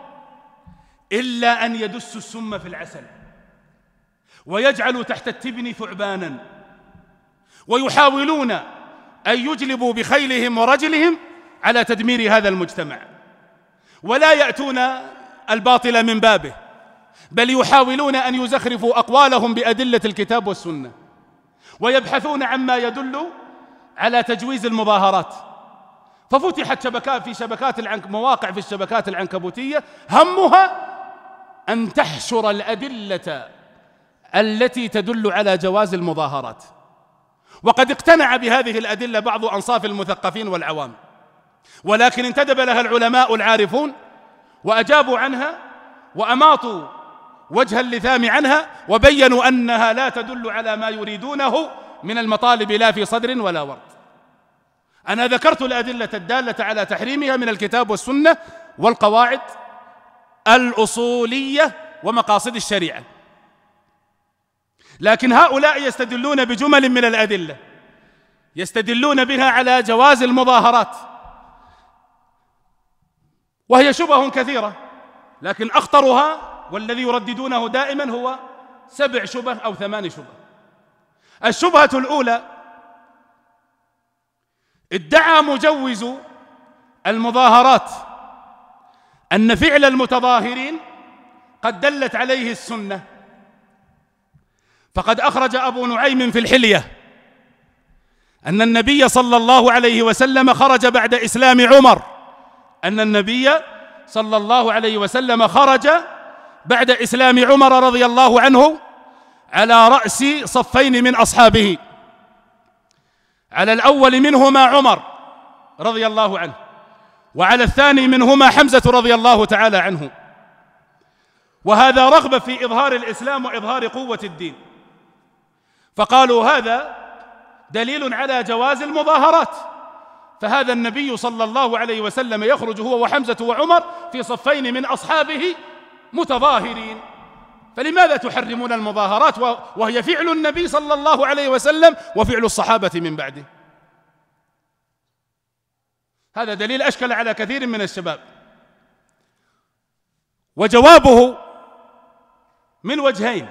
إلا أن يدسوا السم في العسل ويجعلوا تحت التبن ثعبانا ويحاولون أن يجلبوا بخيلهم ورجلهم على تدمير هذا المجتمع ولا يأتون الباطل من بابه بل يحاولون أن يزخرفوا أقوالهم بأدلة الكتاب والسنة ويبحثون عما يدل على تجويز المظاهرات ففتحت شبكات في شبكات العنك مواقع في الشبكات العنكبوتية همها أن تحشر الأدلة التي تدل على جواز المظاهرات وقد اقتنع بهذه الأدلة بعض أنصاف المثقفين والعوام ولكن انتدب لها العلماء العارفون وأجابوا عنها وأماطوا وجه اللثام عنها وبينوا أنها لا تدل على ما يريدونه من المطالب لا في صدر ولا ورد أنا ذكرت الأدلة الدالة على تحريمها من الكتاب والسنة والقواعد الأصولية ومقاصد الشريعة لكن هؤلاء يستدلون بجمل من الأدلة يستدلون بها على جواز المظاهرات وهي شبه كثيرة لكن أخطرها والذي يرددونه دائما هو سبع شبه أو ثمان شبه الشبهة الأولى ادعى مجوز المظاهرات أن فعل المتظاهرين قد دلت عليه السنة فقد أخرج أبو نعيم في الحلية أن النبي صلى الله عليه وسلم خرج بعد إسلام عمر أن النبي صلى الله عليه وسلم خرج بعد إسلام عمر رضي الله عنه على رأس صفين من أصحابه على الأول منهما عمر رضي الله عنه وعلى الثاني منهما حمزة رضي الله تعالى عنه وهذا رغبة في إظهار الإسلام وإظهار قوة الدين فقالوا هذا دليل على جواز المظاهرات فهذا النبي صلى الله عليه وسلم يخرج هو وحمزة وعمر في صفين من أصحابه متظاهرين فلماذا تحرمون المظاهرات وهي فعل النبي صلى الله عليه وسلم وفعل الصحابة من بعده هذا دليل أشكل على كثير من الشباب وجوابه من وجهين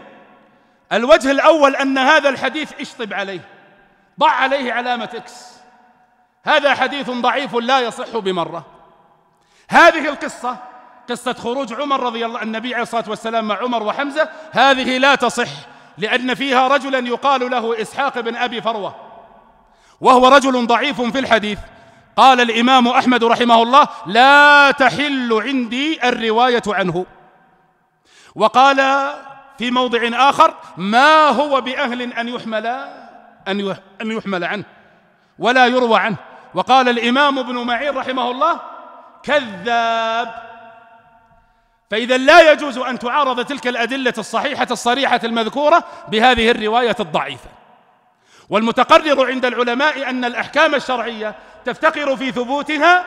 الوجه الأول أن هذا الحديث اشطب عليه ضع عليه علامة إكس هذا حديث ضعيف لا يصح بمرة هذه القصة قصة خروج عمر رضي الله النبي عليه الصلاة والسلام مع عمر وحمزة هذه لا تصح لأن فيها رجلا يقال له إسحاق بن أبي فروة وهو رجل ضعيف في الحديث قال الإمام أحمد رحمه الله لا تحل عندي الرواية عنه وقال في موضع آخر ما هو بأهل أن يحمل أن يحمل عنه ولا يروى عنه وقال الإمام ابن معين رحمه الله كذاب فإذا لا يجوز أن تعارض تلك الأدلة الصحيحة الصريحة المذكورة بهذه الرواية الضعيفة والمتقرر عند العلماء أن الأحكام الشرعية تفتقر في ثبوتها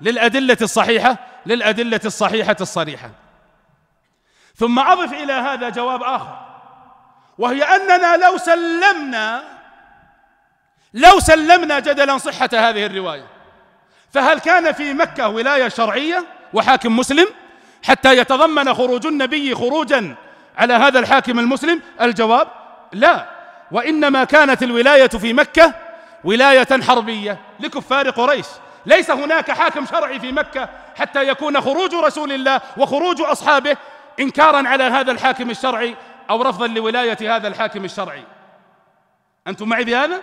للأدلة الصحيحة للأدلة الصحيحة الصريحة ثم أضف إلى هذا جواب آخر وهي أننا لو سلمنا لو سلمنا جدلا صحة هذه الرواية فهل كان في مكة ولاية شرعية وحاكم مسلم حتى يتضمن خروج النبي خروجا على هذا الحاكم المسلم الجواب لا وإنما كانت الولاية في مكة ولاية حربية لكفار قريش ليس هناك حاكم شرعي في مكة حتى يكون خروج رسول الله وخروج أصحابه إنكارا على هذا الحاكم الشرعي أو رفضا لولاية هذا الحاكم الشرعي أنتم معي بهذا؟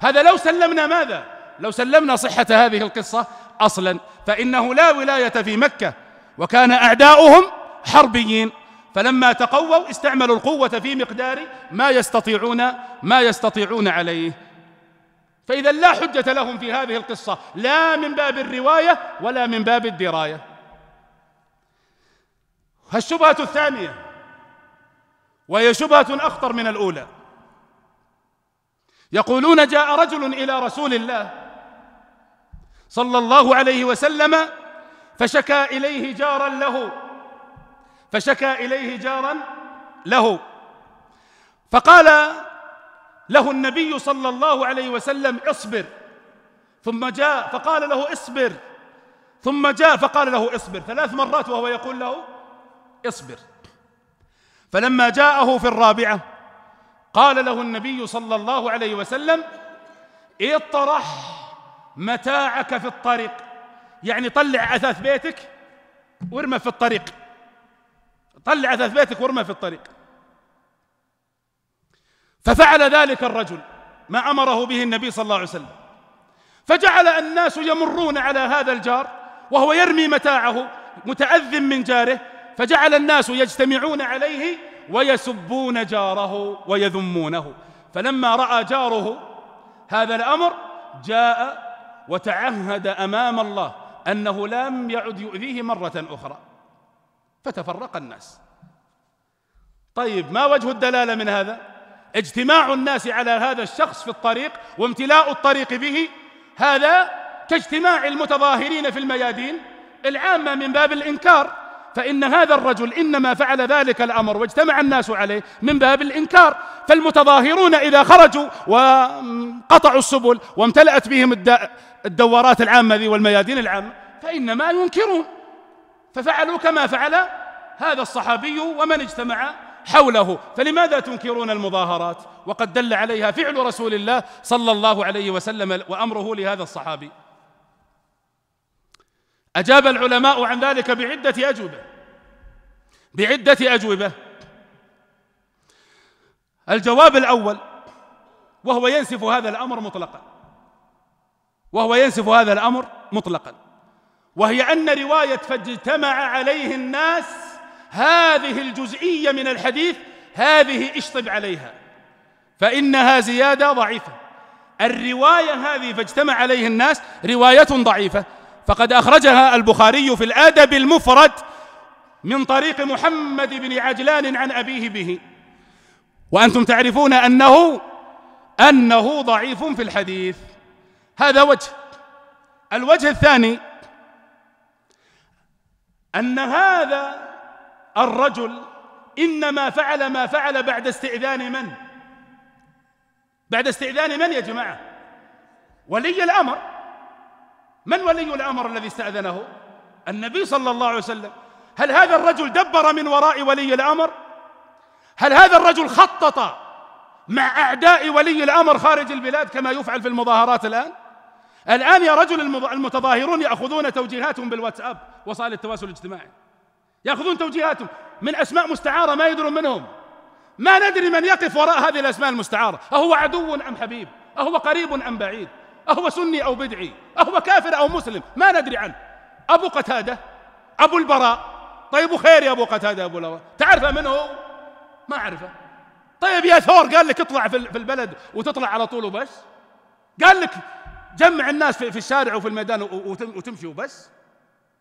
هذا لو سلمنا ماذا لو سلمنا صحة هذه القصة أصلا فإنه لا ولاية في مكة وكان أعداؤهم حربيين فلما تقووا استعملوا القوة في مقدار ما يستطيعون ما يستطيعون عليه فإذا لا حجة لهم في هذه القصة لا من باب الرواية ولا من باب الدراية الشبهة الثانية وهي شبهة أخطر من الأولى يقولون جاء رجل إلى رسول الله صلى الله عليه وسلم فشكى إليه جارا له فشكى إليه جارا له فقال له النبي صلى الله عليه وسلم اصبر ثم جاء فقال له اصبر ثم جاء فقال له اصبر ثلاث مرات وهو يقول له اصبر فلما جاءه في الرابعه قال له النبي صلى الله عليه وسلم اطرح متاعك في الطريق يعني طلع أثاث بيتك وارمه في الطريق طلع أثاث بيتك وارمه في الطريق ففعل ذلك الرجل ما أمره به النبي صلى الله عليه وسلم فجعل الناس يمرون على هذا الجار وهو يرمي متاعه متأذٍ من جاره فجعل الناس يجتمعون عليه ويسبون جاره ويذمونه فلما راى جاره هذا الامر جاء وتعهد امام الله انه لم يعد يؤذيه مره اخرى فتفرق الناس طيب ما وجه الدلاله من هذا اجتماع الناس على هذا الشخص في الطريق وامتلاء الطريق به هذا كاجتماع المتظاهرين في الميادين العامه من باب الانكار فإن هذا الرجل إنما فعل ذلك الأمر واجتمع الناس عليه من باب الإنكار فالمتظاهرون إذا خرجوا وقطعوا السبل وامتلأت بهم الدوارات العامة ذي والميادين العامة فإنما ينكرون ففعلوا كما فعل هذا الصحابي ومن اجتمع حوله فلماذا تنكرون المظاهرات وقد دل عليها فعل رسول الله صلى الله عليه وسلم وأمره لهذا الصحابي أجاب العلماء عن ذلك بعدة أجوبة بعدة أجوبة الجواب الأول وهو ينسف هذا الأمر مطلقا وهو ينسف هذا الأمر مطلقا وهي أن رواية فاجتمع عليه الناس هذه الجزئية من الحديث هذه اشطب عليها فإنها زيادة ضعيفة الرواية هذه فاجتمع عليه الناس رواية ضعيفة فقد أخرجها البخاري في الآدب المفرد من طريق محمد بن عجلان عن أبيه به وأنتم تعرفون أنه أنه ضعيف في الحديث هذا وجه الوجه الثاني أن هذا الرجل إنما فعل ما فعل بعد استئذان من؟ بعد استئذان من يا جماعة؟ ولي الأمر من ولي الأمر الذي استأذنه النبي صلى الله عليه وسلم هل هذا الرجل دبر من وراء ولي الأمر هل هذا الرجل خطط مع أعداء ولي الأمر خارج البلاد كما يفعل في المظاهرات الآن الآن يا رجل المتظاهرون يأخذون توجيهاتهم بالواتساب وسائل التواصل الاجتماعي يأخذون توجيهاتهم من أسماء مستعارة ما يدرون منهم ما ندري من يقف وراء هذه الأسماء المستعارة أهو عدو أم حبيب أهو قريب أم بعيد أهو سني أو بدعي أهو كافر أو مسلم ما ندري عنه أبو قتادة أبو البراء طيب خير يا أبو قتادة أبو البراء تعرفه من هو ما أعرفه طيب يا ثور قال لك اطلع في البلد وتطلع على طول وبس قال لك جمع الناس في الشارع وفي الميدان وتمشي وبس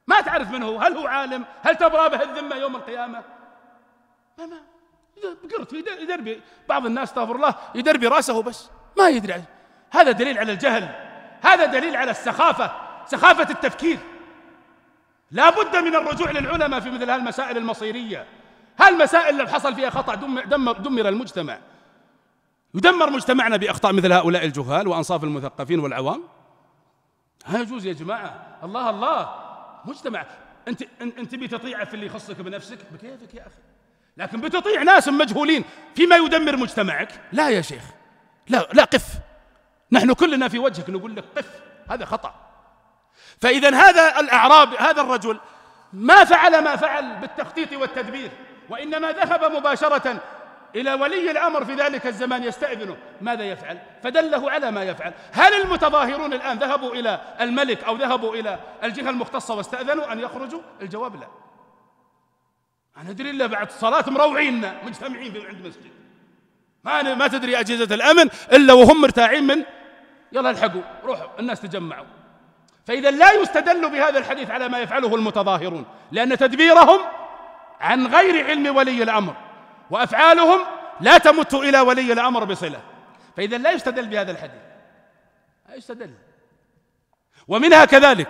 ما تعرف من هو هل هو عالم هل تبرى به الذمة يوم القيامة ما ما يدربي بعض الناس استغفر الله يدربي راسه بس ما يدري عنه هذا دليل على الجهل هذا دليل على السخافة سخافة التفكير لا بد من الرجوع للعلماء في مثل هالمسائل المصيرية هالمسائل لو حصل فيها خطأ دمر, دمر المجتمع يدمر مجتمعنا بأخطاء مثل هؤلاء الجهال وأنصاف المثقفين والعوام ها يجوز يا جماعة الله الله مجتمع أنت أنت بتطيع في اللي يخصك بنفسك بكيفك يا أخي لكن بتطيع ناس مجهولين فيما يدمر مجتمعك لا يا شيخ لا لا قف نحن كلنا في وجهك نقول لك قف هذا خطأ فإذا هذا الأعراب هذا الرجل ما فعل ما فعل بالتخطيط والتدبير وإنما ذهب مباشرة إلى ولي الأمر في ذلك الزمان يستأذنه ماذا يفعل؟ فدله على ما يفعل هل المتظاهرون الآن ذهبوا إلى الملك أو ذهبوا إلى الجهة المختصة واستأذنوا أن يخرجوا؟ الجواب لا أنا أدري إلا بعد الصلاة مروعين مجتمعين عند مسجد ما ما تدري أجهزة الأمن إلا وهم مرتاعين من يلا الحقوا روحوا الناس تجمعوا فإذا لا يستدل بهذا الحديث على ما يفعله المتظاهرون لأن تدبيرهم عن غير علم ولي الأمر وأفعالهم لا تمت إلى ولي الأمر بصلة فإذا لا يستدل بهذا الحديث لا يستدل ومنها كذلك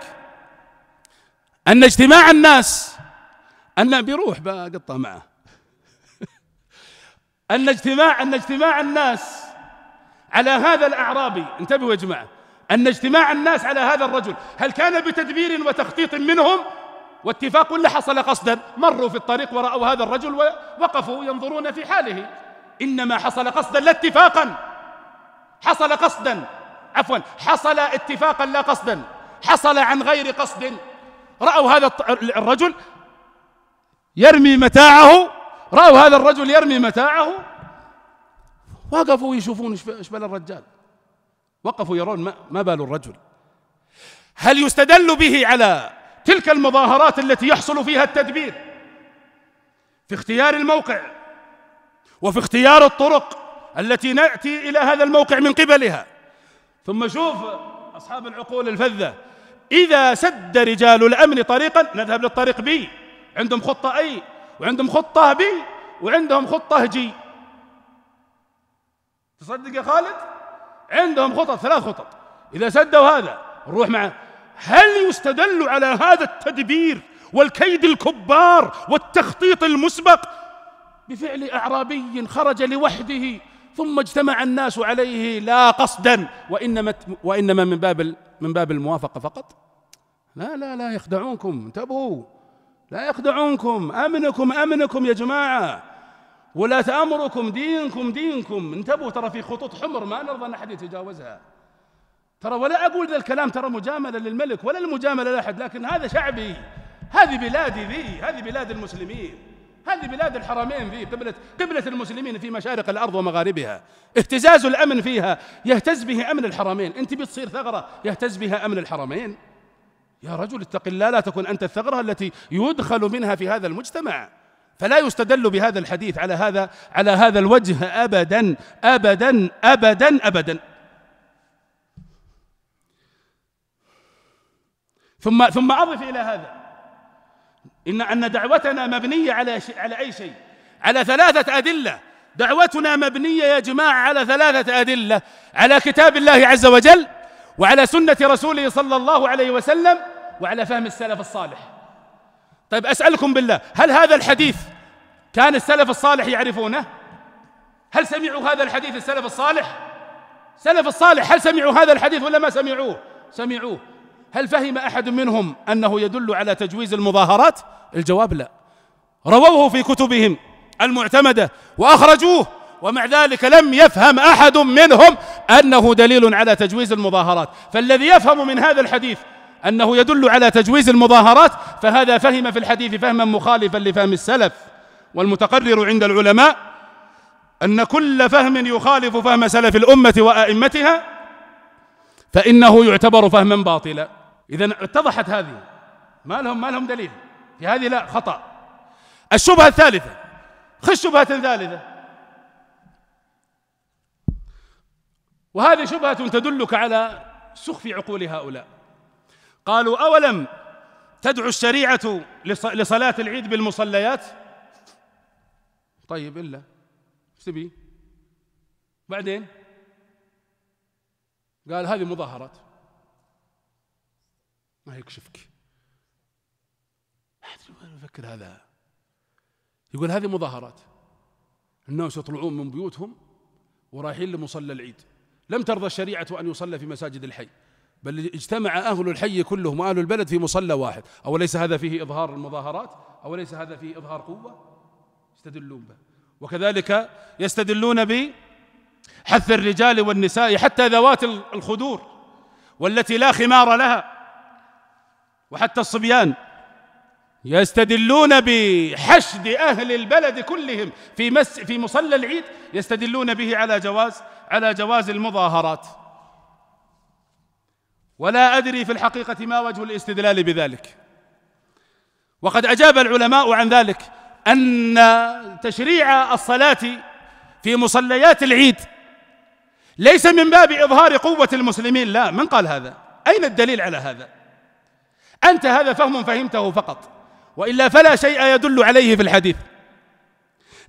أن اجتماع الناس أن بيروح بقطة معه <laughs> أن اجتماع أن اجتماع الناس على هذا الأعرابي انتبهوا يا جماعة أن اجتماع الناس على هذا الرجل هل كان بتدبير وتخطيط منهم واتفاق ولا حصل قصدا مروا في الطريق ورأوا هذا الرجل ووقفوا ينظرون في حاله إنما حصل قصدا لا اتفاقا حصل قصدا عفوا حصل اتفاقا لا قصدا حصل عن غير قصد رأوا هذا الرجل يرمي متاعه رأوا هذا الرجل يرمي متاعه وقفوا يشوفون ايش بال الرجال وقفوا يرون ما, ما بال الرجل هل يستدل به على تلك المظاهرات التي يحصل فيها التدبير في اختيار الموقع وفي اختيار الطرق التي ناتي الى هذا الموقع من قبلها ثم شوف اصحاب العقول الفذه اذا سد رجال الامن طريقا نذهب للطريق بي عندهم خطه اي وعندهم خطه بي وعندهم خطه جي تصدق يا خالد عندهم خطط ثلاث خطط إذا سدوا هذا نروح معه هل يستدل على هذا التدبير والكيد الكبار والتخطيط المسبق بفعل أعرابي خرج لوحده ثم اجتمع الناس عليه لا قصدا وإنما وإنما من باب من باب الموافقة فقط لا لا لا يخدعونكم انتبهوا لا يخدعونكم أمنكم أمنكم يا جماعة ولا تأمركم دينكم دينكم انتبهوا ترى في خطوط حمر ما نرضى أن أحد يتجاوزها ترى ولا أقول ذا الكلام ترى مجاملة للملك ولا المجاملة لأحد لكن هذا شعبي هذه بلادي ذي هذه بلاد المسلمين هذه بلاد الحرمين ذي قبلة, قبلة المسلمين في مشارق الأرض ومغاربها اهتزاز الأمن فيها يهتز به أمن الحرمين أنت بتصير ثغرة يهتز بها أمن الحرمين يا رجل اتق الله لا تكن أنت الثغرة التي يدخل منها في هذا المجتمع فلا يستدل بهذا الحديث على هذا على هذا الوجه ابدا ابدا ابدا ابدا ثم ثم اضف الى هذا ان ان دعوتنا مبنيه على شيء على اي شيء على ثلاثه ادله دعوتنا مبنيه يا جماعه على ثلاثه ادله على كتاب الله عز وجل وعلى سنه رسوله صلى الله عليه وسلم وعلى فهم السلف الصالح طيب اسالكم بالله هل هذا الحديث كان السلف الصالح يعرفونه هل سمعوا هذا الحديث السلف الصالح السلف الصالح هل سمعوا هذا الحديث ولا ما سمعوه سمعوه هل فهم أحد منهم أنه يدل على تجويز المظاهرات الجواب لا رووه في كتبهم المعتمدة وأخرجوه ومع ذلك لم يفهم أحد منهم أنه دليل على تجويز المظاهرات فالذي يفهم من هذا الحديث أنه يدل على تجويز المظاهرات فهذا فهم في الحديث فهما مخالفا لفهم السلف والمتقرر عند العلماء أن كل فهم يخالف فهم سلف الأمة وأئمتها فإنه يعتبر فهما باطلا إذا اتضحت هذه ما لهم ما لهم دليل في هذه لا خطأ الشبهة الثالثة خش شبهة ثالثة وهذه شبهة تدلك على سخف عقول هؤلاء قالوا أولم تدعو الشريعة لصلاة العيد بالمصليات طيب إلا ايش تبي بعدين قال هذه مظاهرات ما يكشفك ما ادري وين يفكر هذا يقول هذه مظاهرات الناس يطلعون من بيوتهم ورايحين لمصلى العيد لم ترضى الشريعة أن يصلى في مساجد الحي بل اجتمع أهل الحي كلهم وأهل البلد في مصلى واحد أوليس هذا فيه إظهار المظاهرات أوليس هذا فيه إظهار قوة يستدلون به وكذلك يستدلون بحث الرجال والنساء حتى ذوات الخدور والتي لا خمار لها وحتى الصبيان يستدلون بحشد اهل البلد كلهم في مس في مصلى العيد يستدلون به على جواز على جواز المظاهرات ولا ادري في الحقيقه ما وجه الاستدلال بذلك وقد اجاب العلماء عن ذلك أن تشريع الصلاة في مصليات العيد ليس من باب إظهار قوة المسلمين لا من قال هذا أين الدليل على هذا أنت هذا فهم فهمته فقط وإلا فلا شيء يدل عليه في الحديث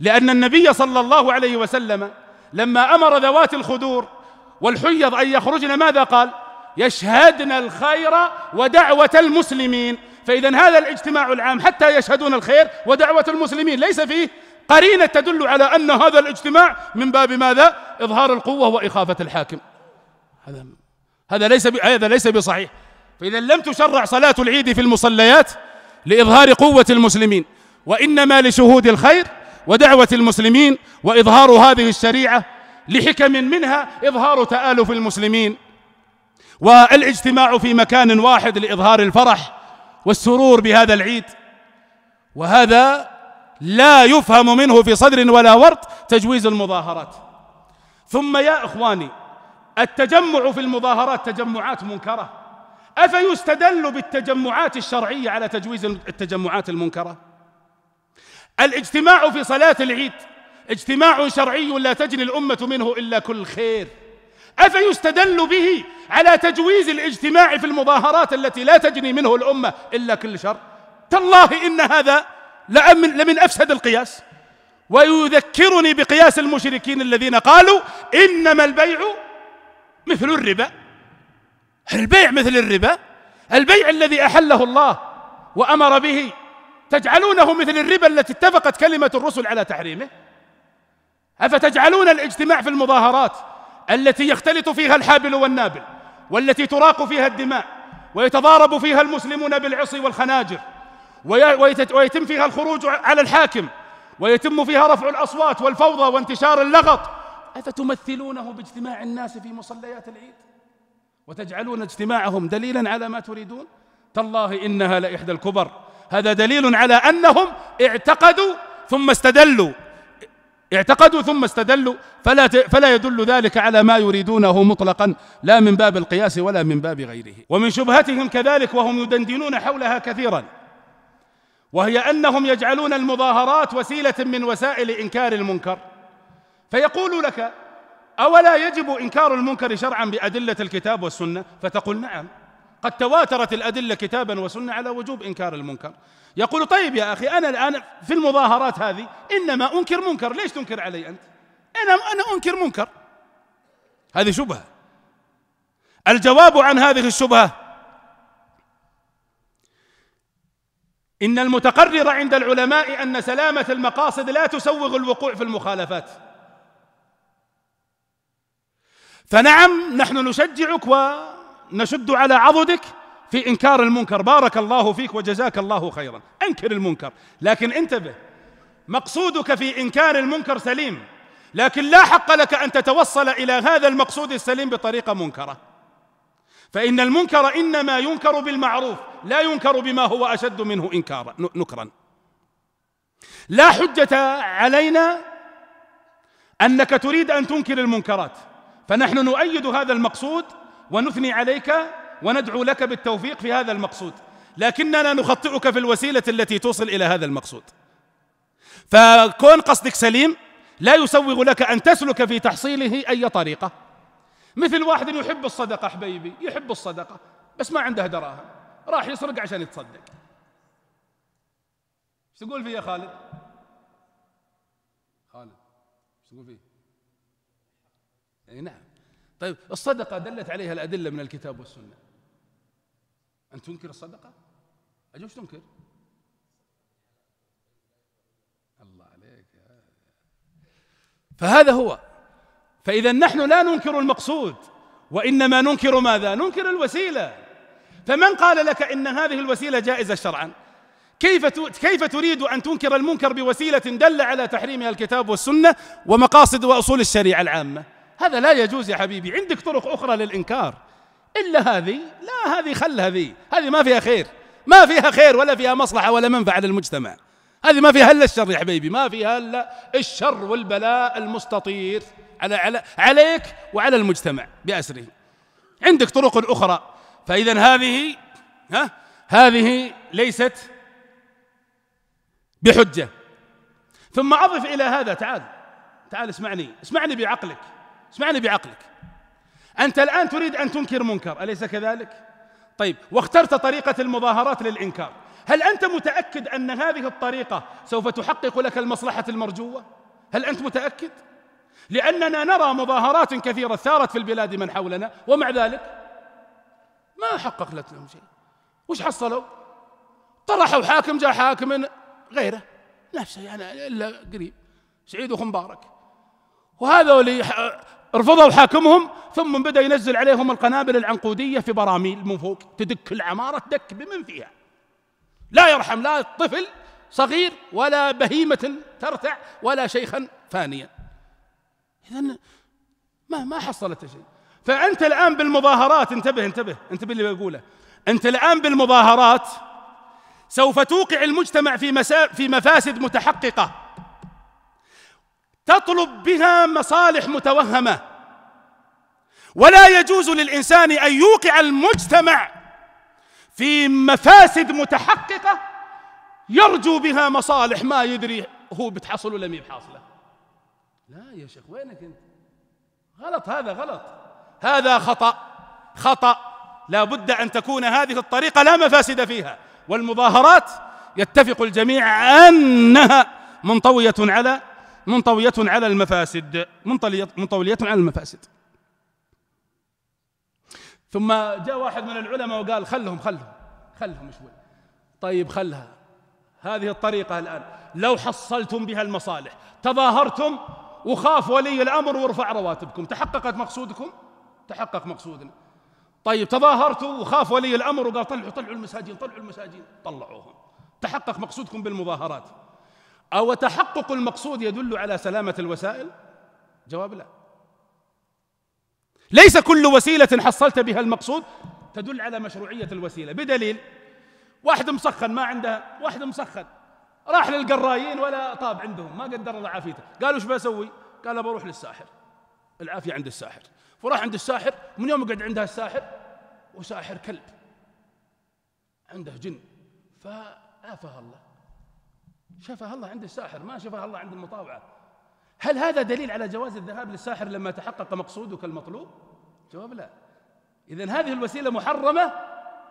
لأن النبي صلى الله عليه وسلم لما أمر ذوات الخدور والحيض أن يخرجن ماذا قال يشهدن الخير ودعوة المسلمين فإذا هذا الاجتماع العام حتى يشهدون الخير ودعوة المسلمين ليس فيه قرينة تدل على أن هذا الاجتماع من باب ماذا إظهار القوة وإخافة الحاكم هذا هذا ليس هذا ليس بصحيح فإذا لم تشرع صلاة العيد في المصليات لإظهار قوة المسلمين وإنما لشهود الخير ودعوة المسلمين وإظهار هذه الشريعة لحكم منها إظهار تآلف المسلمين والاجتماع في مكان واحد لإظهار الفرح والسرور بهذا العيد وهذا لا يفهم منه في صدر ولا ورط تجويز المظاهرات ثم يا إخواني التجمع في المظاهرات تجمعات منكرة أفيستدل بالتجمعات الشرعية على تجويز التجمعات المنكرة الاجتماع في صلاة العيد اجتماع شرعي لا تجني الأمة منه إلا كل خير أفيستدل به على تجويز الاجتماع في المظاهرات التي لا تجني منه الأمة إلا كل شر تالله إن هذا لمن, لمن أفسد القياس ويذكرني بقياس المشركين الذين قالوا إنما البيع مثل الربا البيع مثل الربا البيع الذي أحله الله وأمر به تجعلونه مثل الربا التي اتفقت كلمة الرسل على تحريمه أفتجعلون الاجتماع في المظاهرات التي يختلط فيها الحابل والنابل والتي تراق فيها الدماء ويتضارب فيها المسلمون بالعصي والخناجر ويتم فيها الخروج على الحاكم ويتم فيها رفع الأصوات والفوضى وانتشار اللغط أفتمثلونه باجتماع الناس في مصليات العيد وتجعلون اجتماعهم دليلا على ما تريدون تالله إنها لإحدى الكبر هذا دليل على أنهم اعتقدوا ثم استدلوا اعتقدوا ثم استدلوا فلا فلا يدل ذلك على ما يريدونه مطلقا لا من باب القياس ولا من باب غيره ومن شبهتهم كذلك وهم يدندنون حولها كثيرا وهي انهم يجعلون المظاهرات وسيله من وسائل انكار المنكر فيقول لك اولا يجب انكار المنكر شرعا بادله الكتاب والسنه فتقول نعم قد تواترت الادله كتابا وسنه على وجوب انكار المنكر يقول طيب يا أخي أنا الآن في المظاهرات هذه إنما أنكر منكر ليش تنكر علي أنت أنا, أنا أنكر منكر هذه شبهة الجواب عن هذه الشبهة إن المتقرر عند العلماء أن سلامة المقاصد لا تسوغ الوقوع في المخالفات فنعم نحن نشجعك ونشد على عضدك في إنكار المنكر بارك الله فيك وجزاك الله خيرا أنكر المنكر لكن انتبه مقصودك في إنكار المنكر سليم لكن لا حق لك أن تتوصل إلى هذا المقصود السليم بطريقة منكرة فإن المنكر إنما ينكر بالمعروف لا ينكر بما هو أشد منه إنكارا نكرا لا حجة علينا أنك تريد أن تنكر المنكرات فنحن نؤيد هذا المقصود ونثني عليك وندعو لك بالتوفيق في هذا المقصود لكننا نخطئك في الوسيله التي توصل الى هذا المقصود فكون قصدك سليم لا يسوغ لك ان تسلك في تحصيله اي طريقه مثل واحد يحب الصدقه حبيبي يحب الصدقه بس ما عنده دراهم راح يسرق عشان يتصدق ايش تقول فيه يا خالد خالد ايش تقول فيه اي نعم طيب الصدقه دلت عليها الادله من الكتاب والسنه أن تنكر الصدقة أجل وش تنكر الله عليك يا. فهذا هو فإذا نحن لا ننكر المقصود وإنما ننكر ماذا ننكر الوسيلة فمن قال لك إن هذه الوسيلة جائزة شرعا كيف كيف تريد ان تنكر المنكر بوسيله دل على تحريمها الكتاب والسنه ومقاصد واصول الشريعه العامه؟ هذا لا يجوز يا حبيبي، عندك طرق اخرى للانكار. إلا هذه لا هذه خلها ذي هذه ما فيها خير ما فيها خير ولا فيها مصلحة ولا منفعة للمجتمع هذه ما فيها إلا الشر يا حبيبي ما فيها إلا الشر والبلاء المستطير على, على عليك وعلى المجتمع بأسره عندك طرق أخرى فإذا هذه ها هذه ليست بحجة ثم أضف إلى هذا تعال تعال اسمعني اسمعني بعقلك اسمعني بعقلك أنت الآن تريد أن تنكر منكر أليس كذلك؟ طيب واخترت طريقة المظاهرات للإنكار هل أنت متأكد أن هذه الطريقة سوف تحقق لك المصلحة المرجوة؟ هل أنت متأكد؟ لأننا نرى مظاهرات كثيرة ثارت في البلاد من حولنا ومع ذلك ما حقق لهم شيء وش حصلوا؟ طرحوا حاكم جاء حاكم غيره نفسه يعني إلا قريب سعيد وهذا وهذول رفضوا حاكمهم ثم بدأ ينزل عليهم القنابل العنقودية في براميل من فوق تدك العمارة تدك بمن فيها لا يرحم لا طفل صغير ولا بهيمة ترتع ولا شيخا فانيا إذا ما ما حصلت شيء فأنت الآن بالمظاهرات انتبه انتبه انتبه اللي بقوله أنت الآن بالمظاهرات سوف توقع المجتمع في مسا في مفاسد متحققة تطلب بها مصالح متوهمه ولا يجوز للإنسان أن يوقع المجتمع في مفاسد متحققة يرجو بها مصالح ما يدري هو بتحصل ولا مي بحاصله لا يا شيخ وينك انت غلط هذا غلط هذا خطأ خطأ لا بد أن تكون هذه الطريقة لا مفاسد فيها والمظاهرات يتفق الجميع أنها منطوية على منطوية على المفاسد منطوية على المفاسد ثم جاء واحد من العلماء وقال خلهم خلهم خلهم شوي طيب خلها هذه الطريقة الآن لو حصلتم بها المصالح تظاهرتم وخاف ولي الأمر ورفع رواتبكم تحققت مقصودكم تحقق مقصودنا طيب تظاهرتوا وخاف ولي الأمر وقال طلعوا طلعوا المساجين طلعوا المساجين طلعوهم تحقق مقصودكم بالمظاهرات أو تحقق المقصود يدل على سلامة الوسائل جواب لا ليس كل وسيلة حصلت بها المقصود تدل على مشروعية الوسيلة بدليل واحد مسخن ما عندها واحد مسخن راح للقرايين ولا طاب عندهم ما قدر الله عافيته قالوا ايش بسوي قال بروح للساحر العافية عند الساحر فراح عند الساحر من يوم قعد عندها الساحر وساحر كلب عنده جن فآفها الله شفاها الله عند الساحر ما شفاها الله عند المطاوعة هل هذا دليل على جواز الذهاب للساحر لما تحقق مقصودك المطلوب جواب لا إذا هذه الوسيلة محرمة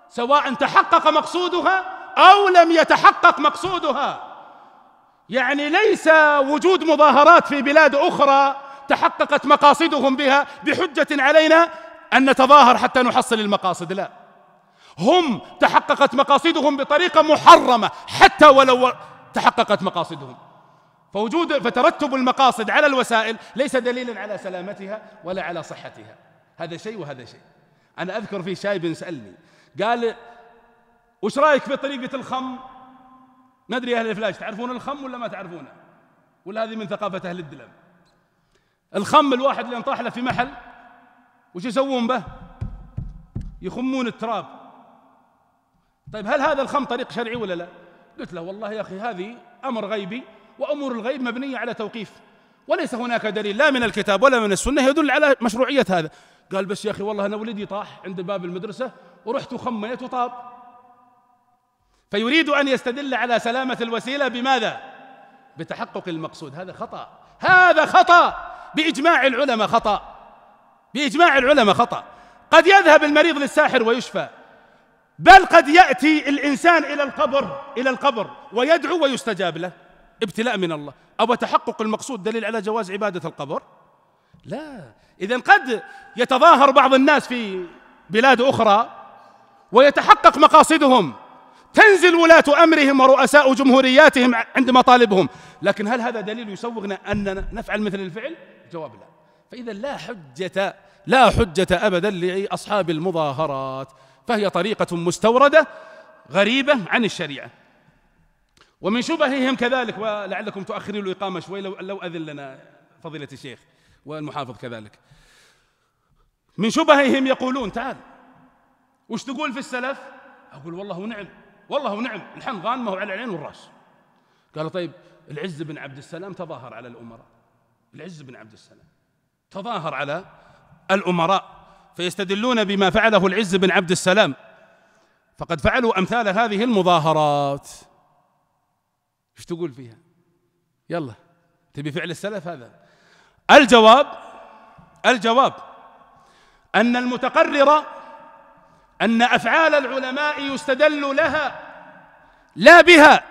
سواء تحقق مقصودها أو لم يتحقق مقصودها يعني ليس وجود مظاهرات في بلاد أخرى تحققت مقاصدهم بها بحجة علينا أن نتظاهر حتى نحصل المقاصد لا هم تحققت مقاصدهم بطريقة محرمة حتى ولو تحققت مقاصدهم فوجود فترتب المقاصد على الوسائل ليس دليلا على سلامتها ولا على صحتها هذا شيء وهذا شيء أنا أذكر في شايب سألني قال وش رايك في طريقة الخم ما أدري أهل الفلاش تعرفون الخم ولا ما تعرفونه ولا هذه من ثقافة أهل الدلم الخم الواحد اللي انطاح له في محل وش يسوون به يخمون التراب طيب هل هذا الخم طريق شرعي ولا لا قلت له والله يا أخي هذه أمر غيبي وأمور الغيب مبنية على توقيف وليس هناك دليل لا من الكتاب ولا من السنة يدل على مشروعية هذا قال بس يا أخي والله أنا ولدي طاح عند باب المدرسة ورحت وخميت وطاب فيريد أن يستدل على سلامة الوسيلة بماذا؟ بتحقق المقصود هذا خطأ هذا خطأ بإجماع العلماء خطأ بإجماع العلماء خطأ قد يذهب المريض للساحر ويشفى بل قد يأتي الإنسان إلى القبر إلى القبر ويدعو ويستجاب له ابتلاء من الله أو تحقق المقصود دليل على جواز عبادة القبر لا إذا قد يتظاهر بعض الناس في بلاد أخرى ويتحقق مقاصدهم تنزل ولاة أمرهم ورؤساء جمهورياتهم عند مطالبهم لكن هل هذا دليل يسوغنا أننا نفعل مثل الفعل؟ جواب لا فإذا لا حجة لا حجة أبدا لأصحاب المظاهرات فهي طريقة مستوردة غريبة عن الشريعة ومن شبههم كذلك ولعلكم تؤخروا الإقامة شوي لو, لو أذن لنا فضيلة الشيخ والمحافظ كذلك من شبههم يقولون تعال وش تقول في السلف أقول والله نعم والله نعم الحمضان ما هو على العين والرأس قالوا طيب العز بن عبد السلام تظاهر على الأمراء العز بن عبد السلام تظاهر على الأمراء فيستدلون بما فعله العز بن عبد السلام فقد فعلوا أمثال هذه المظاهرات ايش تقول فيها يلا تبي فعل السلف هذا الجواب الجواب أن المتقرر أن أفعال العلماء يستدل لها لا بها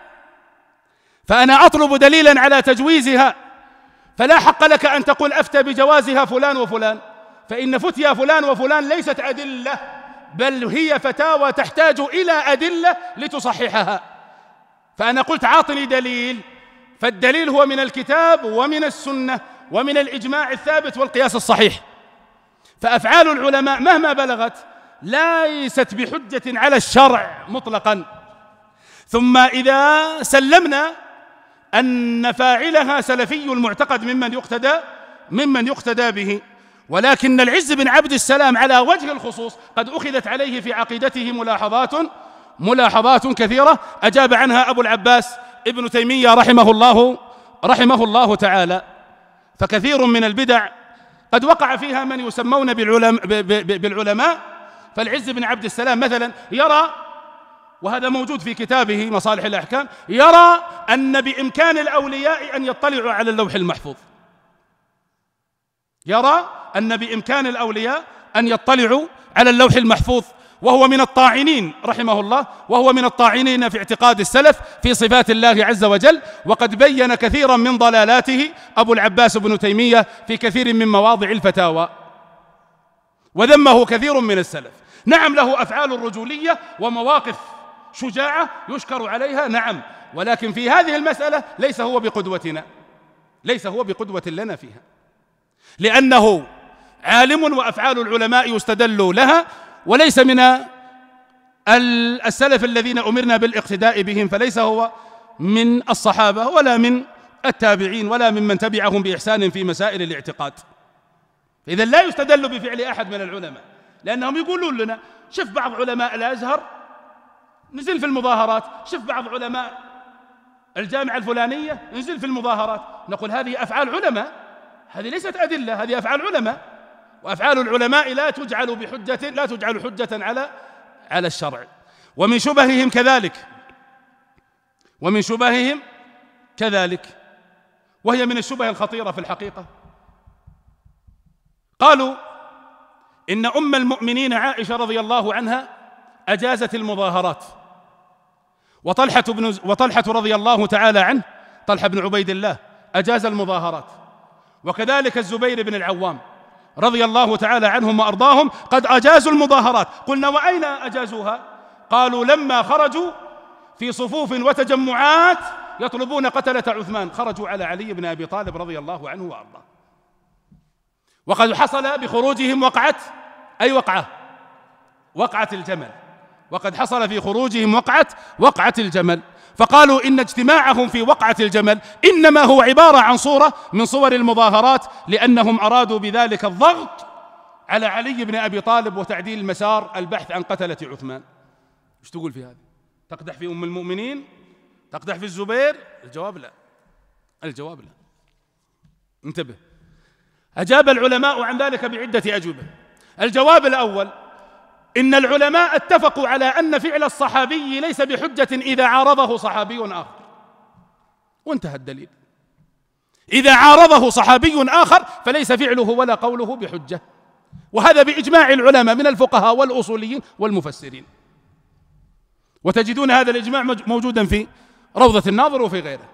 فأنا أطلب دليلا على تجويزها فلا حق لك أن تقول أفتى بجوازها فلان وفلان فإن فتيا فلان وفلان ليست أدلة بل هي فتاوى تحتاج إلى أدلة لتصححها فأنا قلت عاطني دليل فالدليل هو من الكتاب ومن السنة ومن الإجماع الثابت والقياس الصحيح فأفعال العلماء مهما بلغت ليست بحجة على الشرع مطلقا ثم إذا سلمنا أن فاعلها سلفي المعتقد ممن يقتدى ممن يقتدى به ولكن العز بن عبد السلام على وجه الخصوص قد أخذت عليه في عقيدته ملاحظات ملاحظات كثيرة أجاب عنها أبو العباس ابن تيمية رحمه الله رحمه الله تعالى فكثير من البدع قد وقع فيها من يسمون بالعلماء, بالعلماء فالعز بن عبد السلام مثلا يرى وهذا موجود في كتابه مصالح الأحكام يرى أن بإمكان الأولياء أن يطلعوا على اللوح المحفوظ يرى أن بإمكان الأولياء أن يطلعوا على اللوح المحفوظ وهو من الطاعنين رحمه الله وهو من الطاعنين في اعتقاد السلف في صفات الله عز وجل وقد بين كثيرا من ضلالاته أبو العباس بن تيمية في كثير من مواضع الفتاوى وذمه كثير من السلف نعم له أفعال الرجولية ومواقف شجاعة يشكر عليها نعم ولكن في هذه المسألة ليس هو بقدوتنا ليس هو بقدوة لنا فيها لأنه عالم وأفعال العلماء يستدل لها وليس من السلف الذين أمرنا بالاقتداء بهم فليس هو من الصحابة ولا من التابعين ولا ممن تبعهم بإحسان في مسائل الاعتقاد إذا لا يستدل بفعل أحد من العلماء لأنهم يقولون لنا شف بعض علماء الأزهر نزل في المظاهرات شف بعض علماء الجامعة الفلانية نزل في المظاهرات نقول هذه أفعال علماء هذه ليست أدلة هذه أفعال علماء وأفعال العلماء لا تجعل بحجة لا تجعل حجة على على الشرع ومن شبههم كذلك ومن شبههم كذلك وهي من الشبه الخطيرة في الحقيقة قالوا إن أم المؤمنين عائشة رضي الله عنها أجازت المظاهرات وطلحة, بن وطلحة رضي الله تعالى عنه طلحة بن عبيد الله أجاز المظاهرات وكذلك الزبير بن العوام رضي الله تعالى عنهم وأرضاهم قد أجازوا المظاهرات قلنا وأين أجازوها قالوا لما خرجوا في صفوف وتجمعات يطلبون قتلة عثمان خرجوا على علي بن أبي طالب رضي الله عنه وأرضاه وقد حصل بخروجهم وقعة أي وقعة وقعة الجمل وقد حصل في خروجهم وقعة وقعة الجمل فقالوا إن اجتماعهم في وقعة الجمل إنما هو عبارة عن صورة من صور المظاهرات لأنهم أرادوا بذلك الضغط على علي بن أبي طالب وتعديل المسار البحث عن قتلة عثمان ايش تقول في هذا تقدح في أم المؤمنين تقدح في الزبير الجواب لا الجواب لا انتبه أجاب العلماء عن ذلك بعدة أجوبة الجواب الأول إن العلماء اتفقوا على أن فعل الصحابي ليس بحجة إذا عارضه صحابي آخر وانتهى الدليل إذا عارضه صحابي آخر فليس فعله ولا قوله بحجة وهذا بإجماع العلماء من الفقهاء والأصوليين والمفسرين وتجدون هذا الإجماع موجودا في روضة الناظر وفي غيره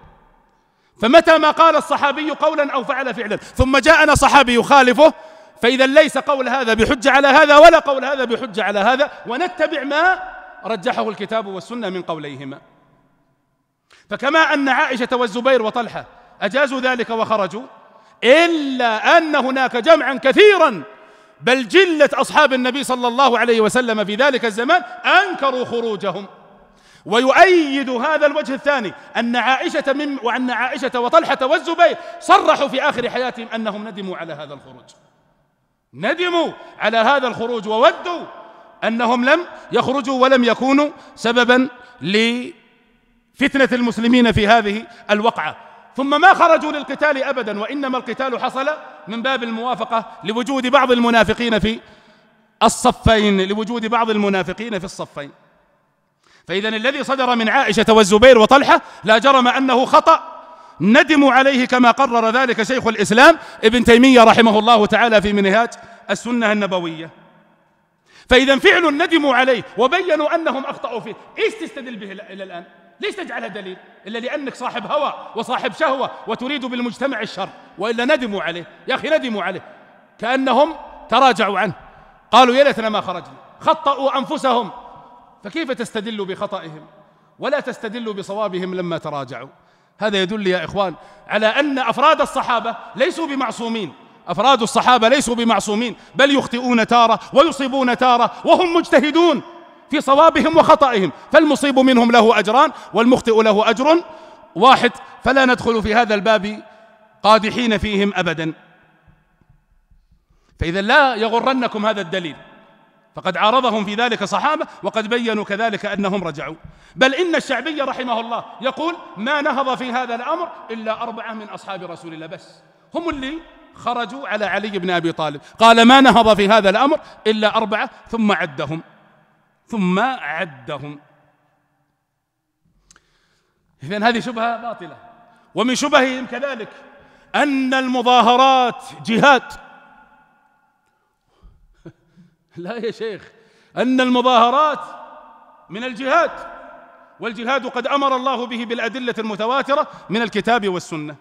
فمتى ما قال الصحابي قولا أو فعل فعلا ثم جاءنا صحابي يخالفه فإذا ليس قول هذا بحجة على هذا ولا قول هذا بحجة على هذا ونتبع ما رجحه الكتاب والسنة من قوليهما فكما أن عائشة والزبير وطلحة أجازوا ذلك وخرجوا إلا أن هناك جمعا كثيرا بل جلة أصحاب النبي صلى الله عليه وسلم في ذلك الزمان أنكروا خروجهم ويؤيد هذا الوجه الثاني أن عائشة من وأن عائشة وطلحة والزبير صرحوا في آخر حياتهم أنهم ندموا على هذا الخروج ندموا على هذا الخروج وودوا أنهم لم يخرجوا ولم يكونوا سببا لفتنة المسلمين في هذه الوقعة ثم ما خرجوا للقتال أبدا وإنما القتال حصل من باب الموافقة لوجود بعض المنافقين في الصفين لوجود بعض المنافقين في الصفين فإذا الذي صدر من عائشة والزبير وطلحة لا جرم أنه خطأ ندموا عليه كما قرر ذلك شيخ الإسلام ابن تيمية رحمه الله تعالى في منهاج السنة النبوية فإذا فعل ندموا عليه وبينوا أنهم أخطأوا فيه إيش تستدل به إلى الآن ليش تجعلها دليل إلا لأنك صاحب هوى وصاحب شهوة وتريد بالمجتمع الشر وإلا ندموا عليه يا أخي ندموا عليه كأنهم تراجعوا عنه قالوا يا ليتنا ما خرجنا خطأوا أنفسهم فكيف تستدل بخطئهم ولا تستدل بصوابهم لما تراجعوا هذا يدل يا إخوان على أن أفراد الصحابة ليسوا بمعصومين أفراد الصحابة ليسوا بمعصومين بل يخطئون تارة ويصيبون تارة وهم مجتهدون في صوابهم وخطئهم فالمصيب منهم له أجران والمخطئ له أجر واحد فلا ندخل في هذا الباب قادحين فيهم أبدا فإذا لا يغرنكم هذا الدليل فقد عارضهم في ذلك صحابة وقد بينوا كذلك أنهم رجعوا بل إن الشعبي رحمه الله يقول ما نهض في هذا الأمر إلا أربعة من أصحاب رسول الله بس هم اللي خرجوا على علي بن أبي طالب قال ما نهض في هذا الأمر إلا أربعة ثم عدهم ثم عدهم إذن هذه شبهة باطلة ومن شبههم كذلك أن المظاهرات جهاد <laughs> لا يا شيخ أن المظاهرات من الجهاد والجهاد قد أمر الله به بالأدلة المتواترة من الكتاب والسنة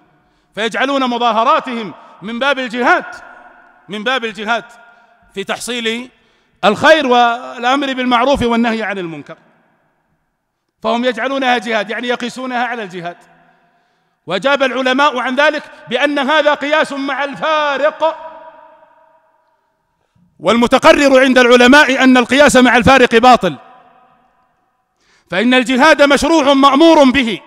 فيجعلون مظاهراتهم من باب الجهاد من باب الجهاد في تحصيل الخير والأمر بالمعروف والنهي عن المنكر فهم يجعلونها جهاد يعني يقيسونها على الجهاد وجاب العلماء عن ذلك بأن هذا قياس مع الفارق والمتقرر عند العلماء أن القياس مع الفارق باطل فإن الجهاد مشروع مأمور به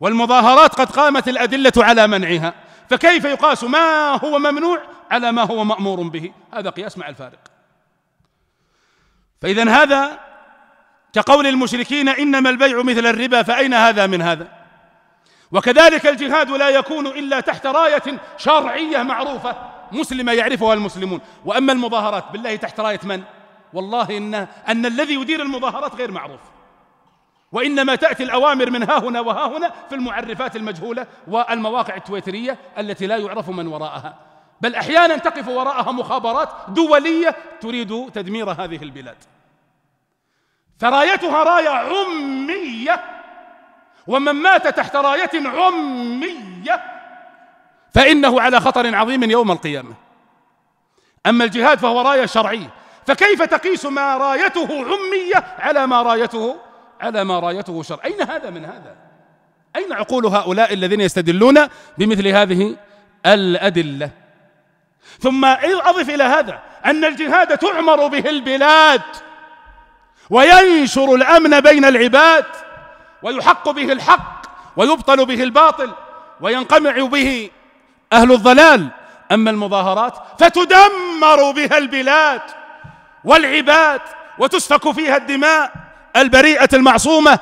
والمظاهرات قد قامت الأدلة على منعها فكيف يقاس ما هو ممنوع على ما هو مأمور به هذا قياس مع الفارق فإذا هذا كقول المشركين إنما البيع مثل الربا فأين هذا من هذا وكذلك الجهاد لا يكون إلا تحت راية شرعية معروفة مسلمة يعرفها المسلمون وأما المظاهرات بالله تحت راية من؟ والله إن, أن الذي يدير المظاهرات غير معروف وإنما تأتي الأوامر من ها هنا وها هنا في المعرفات المجهولة والمواقع التويترية التي لا يعرف من وراءها بل أحيانا تقف وراءها مخابرات دولية تريد تدمير هذه البلاد فرايتها راية عمية ومن مات تحت راية عمية فإنه على خطر عظيم يوم القيامة أما الجهاد فهو راية شرعية فكيف تقيس ما رايته عمية على ما رايته على ما رايته شرع أين هذا من هذا أين عقول هؤلاء الذين يستدلون بمثل هذه الأدلة ثم أضف إلى هذا أن الجهاد تعمر به البلاد وينشر الأمن بين العباد ويحق به الحق ويبطل به الباطل وينقمع به أهل الضلال أما المظاهرات فتدمر بها البلاد والعباد وتسفك فيها الدماء البريئة المعصومة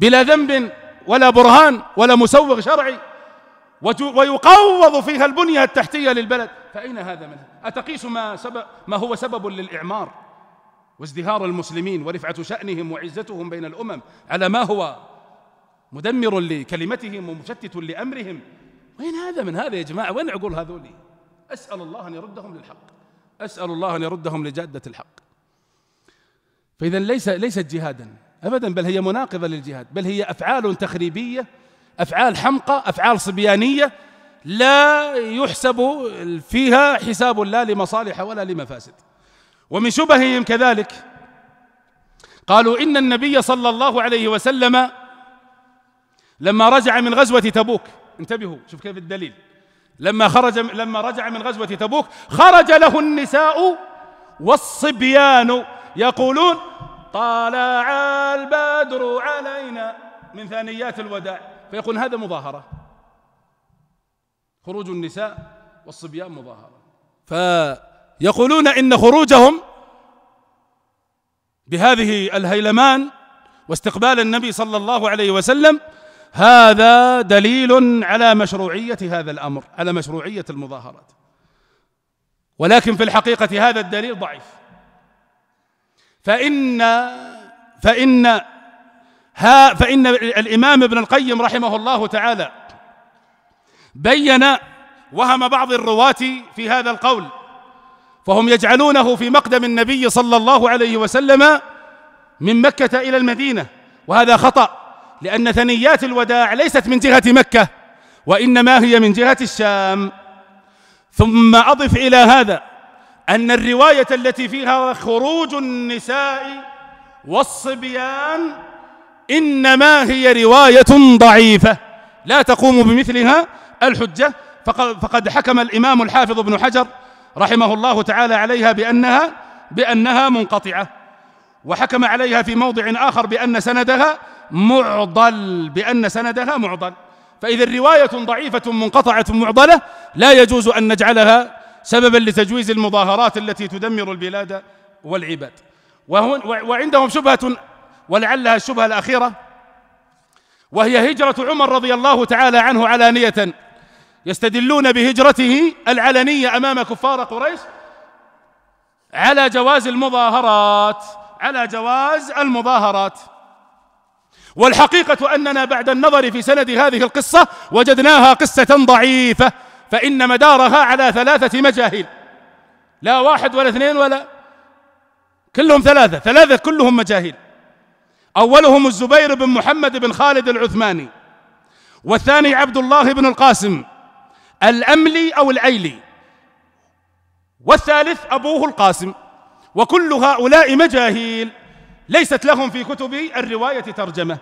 بلا ذنب ولا برهان ولا مسوغ شرعي ويقوض فيها البنية التحتية للبلد فأين هذا منه أتقيس ما, سبب ما هو سبب للإعمار وازدهار المسلمين ورفعة شأنهم وعزتهم بين الأمم على ما هو مدمر لكلمتهم ومشتت لأمرهم وين هذا من هذا يا جماعة وين عقول هذولي أسأل الله أن يردهم للحق أسأل الله أن يردهم لجادة الحق فإذا ليس ليست جهادا أبدا بل هي مناقضة للجهاد بل هي أفعال تخريبية أفعال حمقى أفعال صبيانية لا يحسب فيها حساب لا لمصالح ولا لمفاسد ومن شبههم كذلك قالوا إن النبي صلى الله عليه وسلم لما رجع من غزوة تبوك انتبهوا شوف كيف الدليل لما خرج لما رجع من غزوة تبوك خرج له النساء والصبيان يقولون طلع البدر علينا من ثنيات الوداع فيقول هذا مظاهرة خروج النساء والصبيان مظاهرة فيقولون إن خروجهم بهذه الهيلمان واستقبال النبي صلى الله عليه وسلم هذا دليل على مشروعية هذا الأمر على مشروعية المظاهرات ولكن في الحقيقة هذا الدليل ضعيف فإن فإن ها فإن الإمام ابن القيم رحمه الله تعالى بين وهم بعض الرواة في هذا القول فهم يجعلونه في مقدم النبي صلى الله عليه وسلم من مكة إلى المدينة وهذا خطأ لأن ثنيات الوداع ليست من جهة مكة وإنما هي من جهة الشام ثم أضف إلى هذا أن الرواية التي فيها خروج النساء والصبيان إنما هي رواية ضعيفة لا تقوم بمثلها الحجة فقد حكم الإمام الحافظ ابن حجر رحمه الله تعالى عليها بأنها بأنها منقطعة وحكم عليها في موضع آخر بأن سندها معضل بأن سندها معضل فإذا رواية ضعيفة منقطعة معضلة لا يجوز أن نجعلها سببا لتجويز المظاهرات التي تدمر البلاد والعباد وعندهم شبهة ولعلها الشبهة الأخيرة وهي هجرة عمر رضي الله تعالى عنه علانية يستدلون بهجرته العلنية أمام كفار قريش على جواز المظاهرات على جواز المظاهرات والحقيقة أننا بعد النظر في سند هذه القصة وجدناها قصة ضعيفة فإن مدارها على ثلاثة مجاهيل لا واحد ولا اثنين ولا كلهم ثلاثة ثلاثة كلهم مجاهيل أولهم الزبير بن محمد بن خالد العثماني والثاني عبد الله بن القاسم الأملي أو العيلي والثالث أبوه القاسم وكل هؤلاء مجاهيل ليست لهم في كتب الرواية ترجمة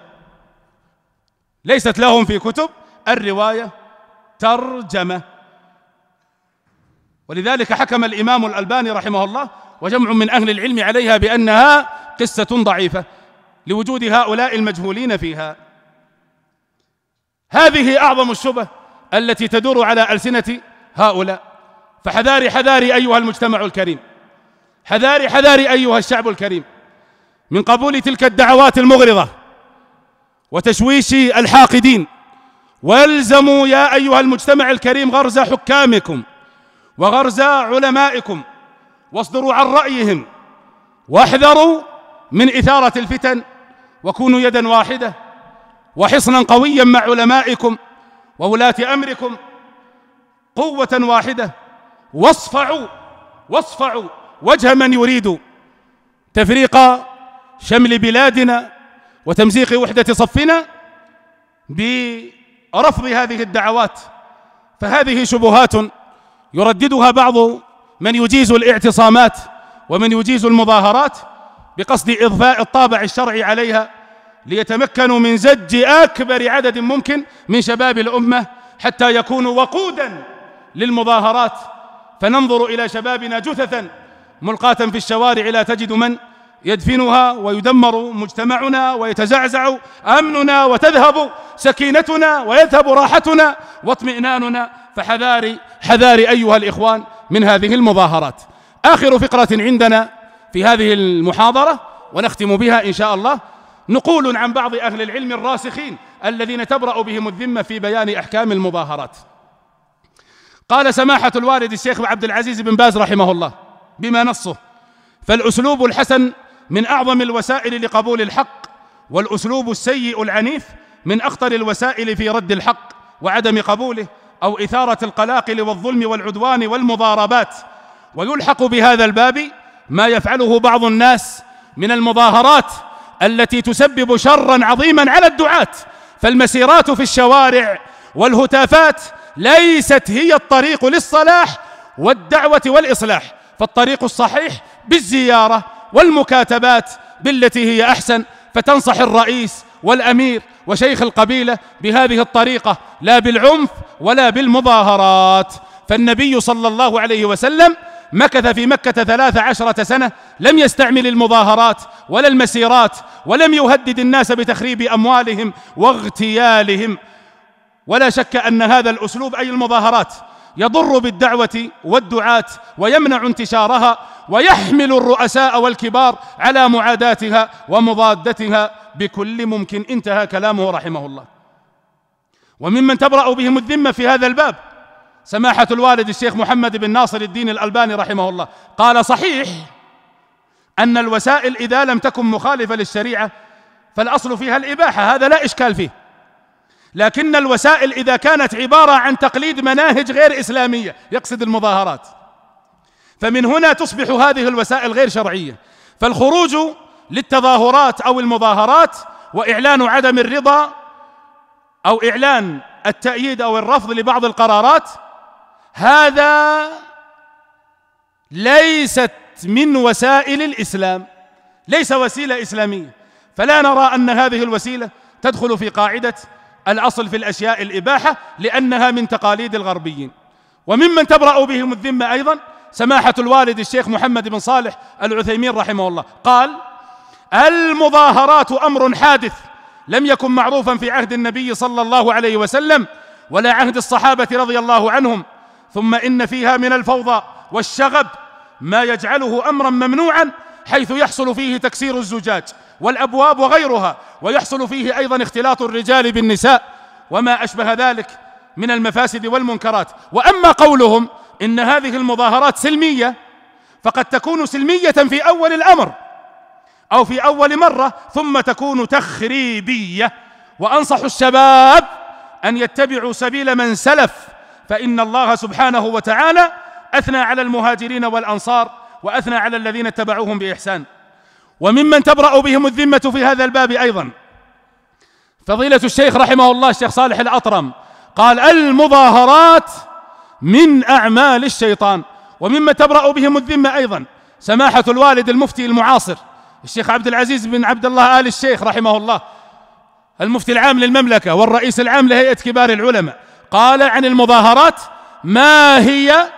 ليست لهم في كتب الرواية ترجمة ولذلك حكم الإمام الألباني رحمه الله وجمع من أهل العلم عليها بأنها قصة ضعيفة لوجود هؤلاء المجهولين فيها هذه أعظم الشبه التي تدور على ألسنة هؤلاء فحذاري حذاري أيها المجتمع الكريم حذاري حذاري أيها الشعب الكريم من قبول تلك الدعوات المغرضة وتشويش الحاقدين والزموا يا أيها المجتمع الكريم غرز حكامكم وغرز علمائكم واصدروا عن رأيهم واحذروا من إثارة الفتن وكونوا يدا واحدة وحصنا قويا مع علمائكم وولاة أمركم قوة واحدة واصفعوا واصفعوا وجه من يريد تفريق شمل بلادنا وتمزيق وحدة صفنا برفض هذه الدعوات فهذه شبهات يرددها بعض من يجيز الاعتصامات ومن يجيز المظاهرات بقصد إضفاء الطابع الشرعي عليها ليتمكنوا من زج أكبر عدد ممكن من شباب الأمة حتى يكونوا وقودا للمظاهرات فننظر إلى شبابنا جثثا ملقاة في الشوارع لا تجد من يدفنها ويدمر مجتمعنا ويتزعزع امننا وتذهب سكينتنا ويذهب راحتنا واطمئناننا فحذاري حذاري ايها الاخوان من هذه المظاهرات اخر فقره عندنا في هذه المحاضره ونختم بها ان شاء الله نقول عن بعض اهل العلم الراسخين الذين تبرأ بهم الذمه في بيان احكام المظاهرات قال سماحه الوالد الشيخ عبد العزيز بن باز رحمه الله بما نصه فالأسلوب الحسن من أعظم الوسائل لقبول الحق والأسلوب السيء العنيف من أخطر الوسائل في رد الحق وعدم قبوله أو إثارة القلاقل والظلم والعدوان والمضاربات ويلحق بهذا الباب ما يفعله بعض الناس من المظاهرات التي تسبب شرا عظيما على الدعاة فالمسيرات في الشوارع والهتافات ليست هي الطريق للصلاح والدعوة والإصلاح فالطريق الصحيح بالزيارة والمكاتبات بالتي هي أحسن فتنصح الرئيس والأمير وشيخ القبيلة بهذه الطريقة لا بالعنف ولا بالمظاهرات فالنبي صلى الله عليه وسلم مكث في مكة ثلاث عشرة سنة لم يستعمل المظاهرات ولا المسيرات ولم يهدد الناس بتخريب أموالهم واغتيالهم ولا شك أن هذا الأسلوب أي المظاهرات يضر بالدعوة والدعاة ويمنع انتشارها ويحمل الرؤساء والكبار على معاداتها ومضادتها بكل ممكن انتهى كلامه رحمه الله وممن تبرأ بهم الذمة في هذا الباب سماحة الوالد الشيخ محمد بن ناصر الدين الألباني رحمه الله قال صحيح أن الوسائل إذا لم تكن مخالفة للشريعة فالأصل فيها الإباحة هذا لا إشكال فيه لكن الوسائل إذا كانت عبارة عن تقليد مناهج غير إسلامية يقصد المظاهرات فمن هنا تصبح هذه الوسائل غير شرعية فالخروج للتظاهرات أو المظاهرات وإعلان عدم الرضا أو إعلان التأييد أو الرفض لبعض القرارات هذا ليست من وسائل الإسلام ليس وسيلة إسلامية فلا نرى أن هذه الوسيلة تدخل في قاعدة الأصل في الأشياء الإباحة لأنها من تقاليد الغربيين وممن تبرأ بهم الذمة أيضا سماحة الوالد الشيخ محمد بن صالح العثيمين رحمه الله قال المظاهرات أمر حادث لم يكن معروفا في عهد النبي صلى الله عليه وسلم ولا عهد الصحابة رضي الله عنهم ثم إن فيها من الفوضى والشغب ما يجعله أمرا ممنوعا حيث يحصل فيه تكسير الزجاج والأبواب وغيرها ويحصل فيه أيضا اختلاط الرجال بالنساء وما أشبه ذلك من المفاسد والمنكرات وأما قولهم إن هذه المظاهرات سلمية فقد تكون سلمية في أول الأمر أو في أول مرة ثم تكون تخريبية وأنصح الشباب أن يتبعوا سبيل من سلف فإن الله سبحانه وتعالى أثنى على المهاجرين والأنصار وأثنى على الذين اتبعوهم بإحسان وممن تبرأ بهم الذمة في هذا الباب أيضا فضيلة الشيخ رحمه الله الشيخ صالح الأطرم قال المظاهرات من أعمال الشيطان ومما تبرأ بهم الذمة أيضا سماحة الوالد المفتي المعاصر الشيخ عبد العزيز بن عبد الله آل الشيخ رحمه الله المفتي العام للمملكة والرئيس العام لهيئة كبار العلماء قال عن المظاهرات ما هي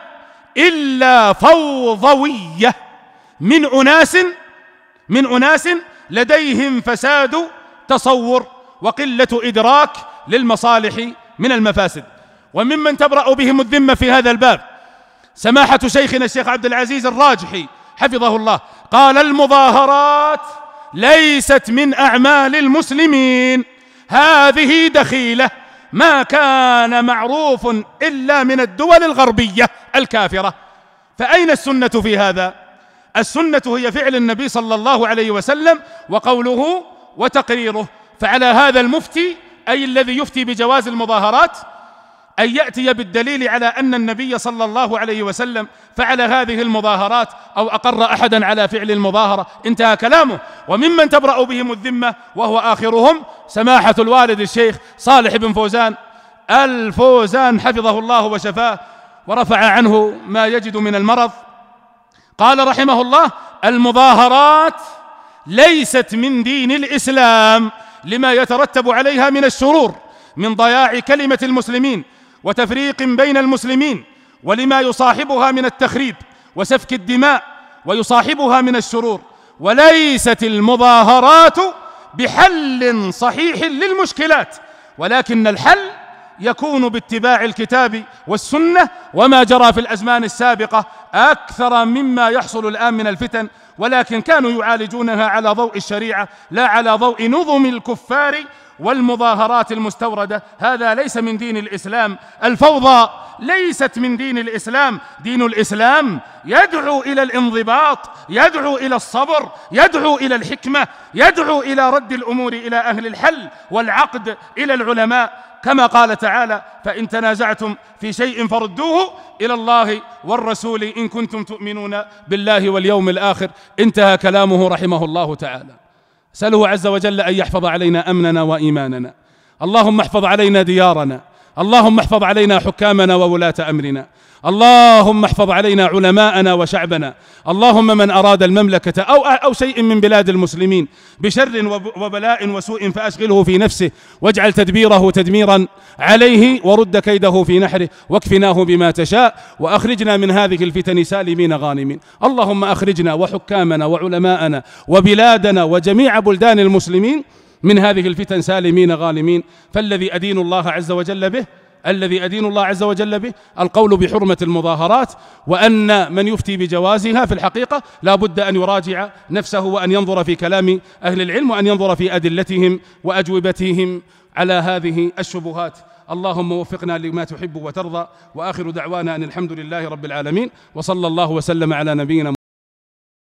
إلا فوضوية من أناس من أناس لديهم فساد تصور وقلة إدراك للمصالح من المفاسد وممن تبرأ بهم الذمة في هذا الباب سماحة شيخنا الشيخ عبد العزيز الراجحي حفظه الله قال المظاهرات ليست من أعمال المسلمين هذه دخيلة ما كان معروف إلا من الدول الغربية الكافرة فأين السنة في هذا؟ السنة هي فعل النبي صلى الله عليه وسلم وقوله وتقريره فعلى هذا المفتي أي الذي يفتي بجواز المظاهرات أن يأتي بالدليل على أن النبي صلى الله عليه وسلم فعل هذه المظاهرات أو أقر أحدا على فعل المظاهرة انتهى كلامه وممن تبرأ بهم الذمة وهو آخرهم سماحة الوالد الشيخ صالح بن فوزان الفوزان حفظه الله وشفاه ورفع عنه ما يجد من المرض قال رحمه الله المظاهرات ليست من دين الإسلام لما يترتب عليها من الشرور من ضياع كلمة المسلمين وتفريق بين المسلمين ولما يصاحبها من التخريب وسفك الدماء ويصاحبها من الشرور وليست المظاهرات بحل صحيح للمشكلات ولكن الحل يكون باتباع الكتاب والسنة وما جرى في الأزمان السابقة أكثر مما يحصل الآن من الفتن ولكن كانوا يعالجونها على ضوء الشريعة لا على ضوء نظم الكفار والمظاهرات المستوردة هذا ليس من دين الإسلام الفوضى ليست من دين الإسلام دين الإسلام يدعو إلى الانضباط يدعو إلى الصبر يدعو إلى الحكمة يدعو إلى رد الأمور إلى أهل الحل والعقد إلى العلماء كما قال تعالى فإن تنازعتم في شيء فردوه إلى الله والرسول إن كنتم تؤمنون بالله واليوم الآخر انتهى كلامه رحمه الله تعالى سأله عز وجل أن يحفظ علينا أمننا وإيماننا اللهم احفظ علينا ديارنا اللهم احفظ علينا حكامنا وولاة أمرنا اللهم احفظ علينا علماءنا وشعبنا اللهم من أراد المملكة أو, أو شيء من بلاد المسلمين بشر وبلاء وسوء فأشغله في نفسه واجعل تدبيره تدميرا عليه ورد كيده في نحره واكفناه بما تشاء وأخرجنا من هذه الفتن سالمين غانمين اللهم أخرجنا وحكامنا وعلماءنا وبلادنا وجميع بلدان المسلمين من هذه الفتن سالمين غانمين فالذي أدين الله عز وجل به الذي أدين الله عز وجل به القول بحرمة المظاهرات وأن من يفتي بجوازها في الحقيقة لا بد أن يراجع نفسه وأن ينظر في كلام أهل العلم وأن ينظر في أدلتهم وأجوبتهم على هذه الشبهات اللهم وفقنا لما تحب وترضى وآخر دعوانا أن الحمد لله رب العالمين وصلى الله وسلم على نبينا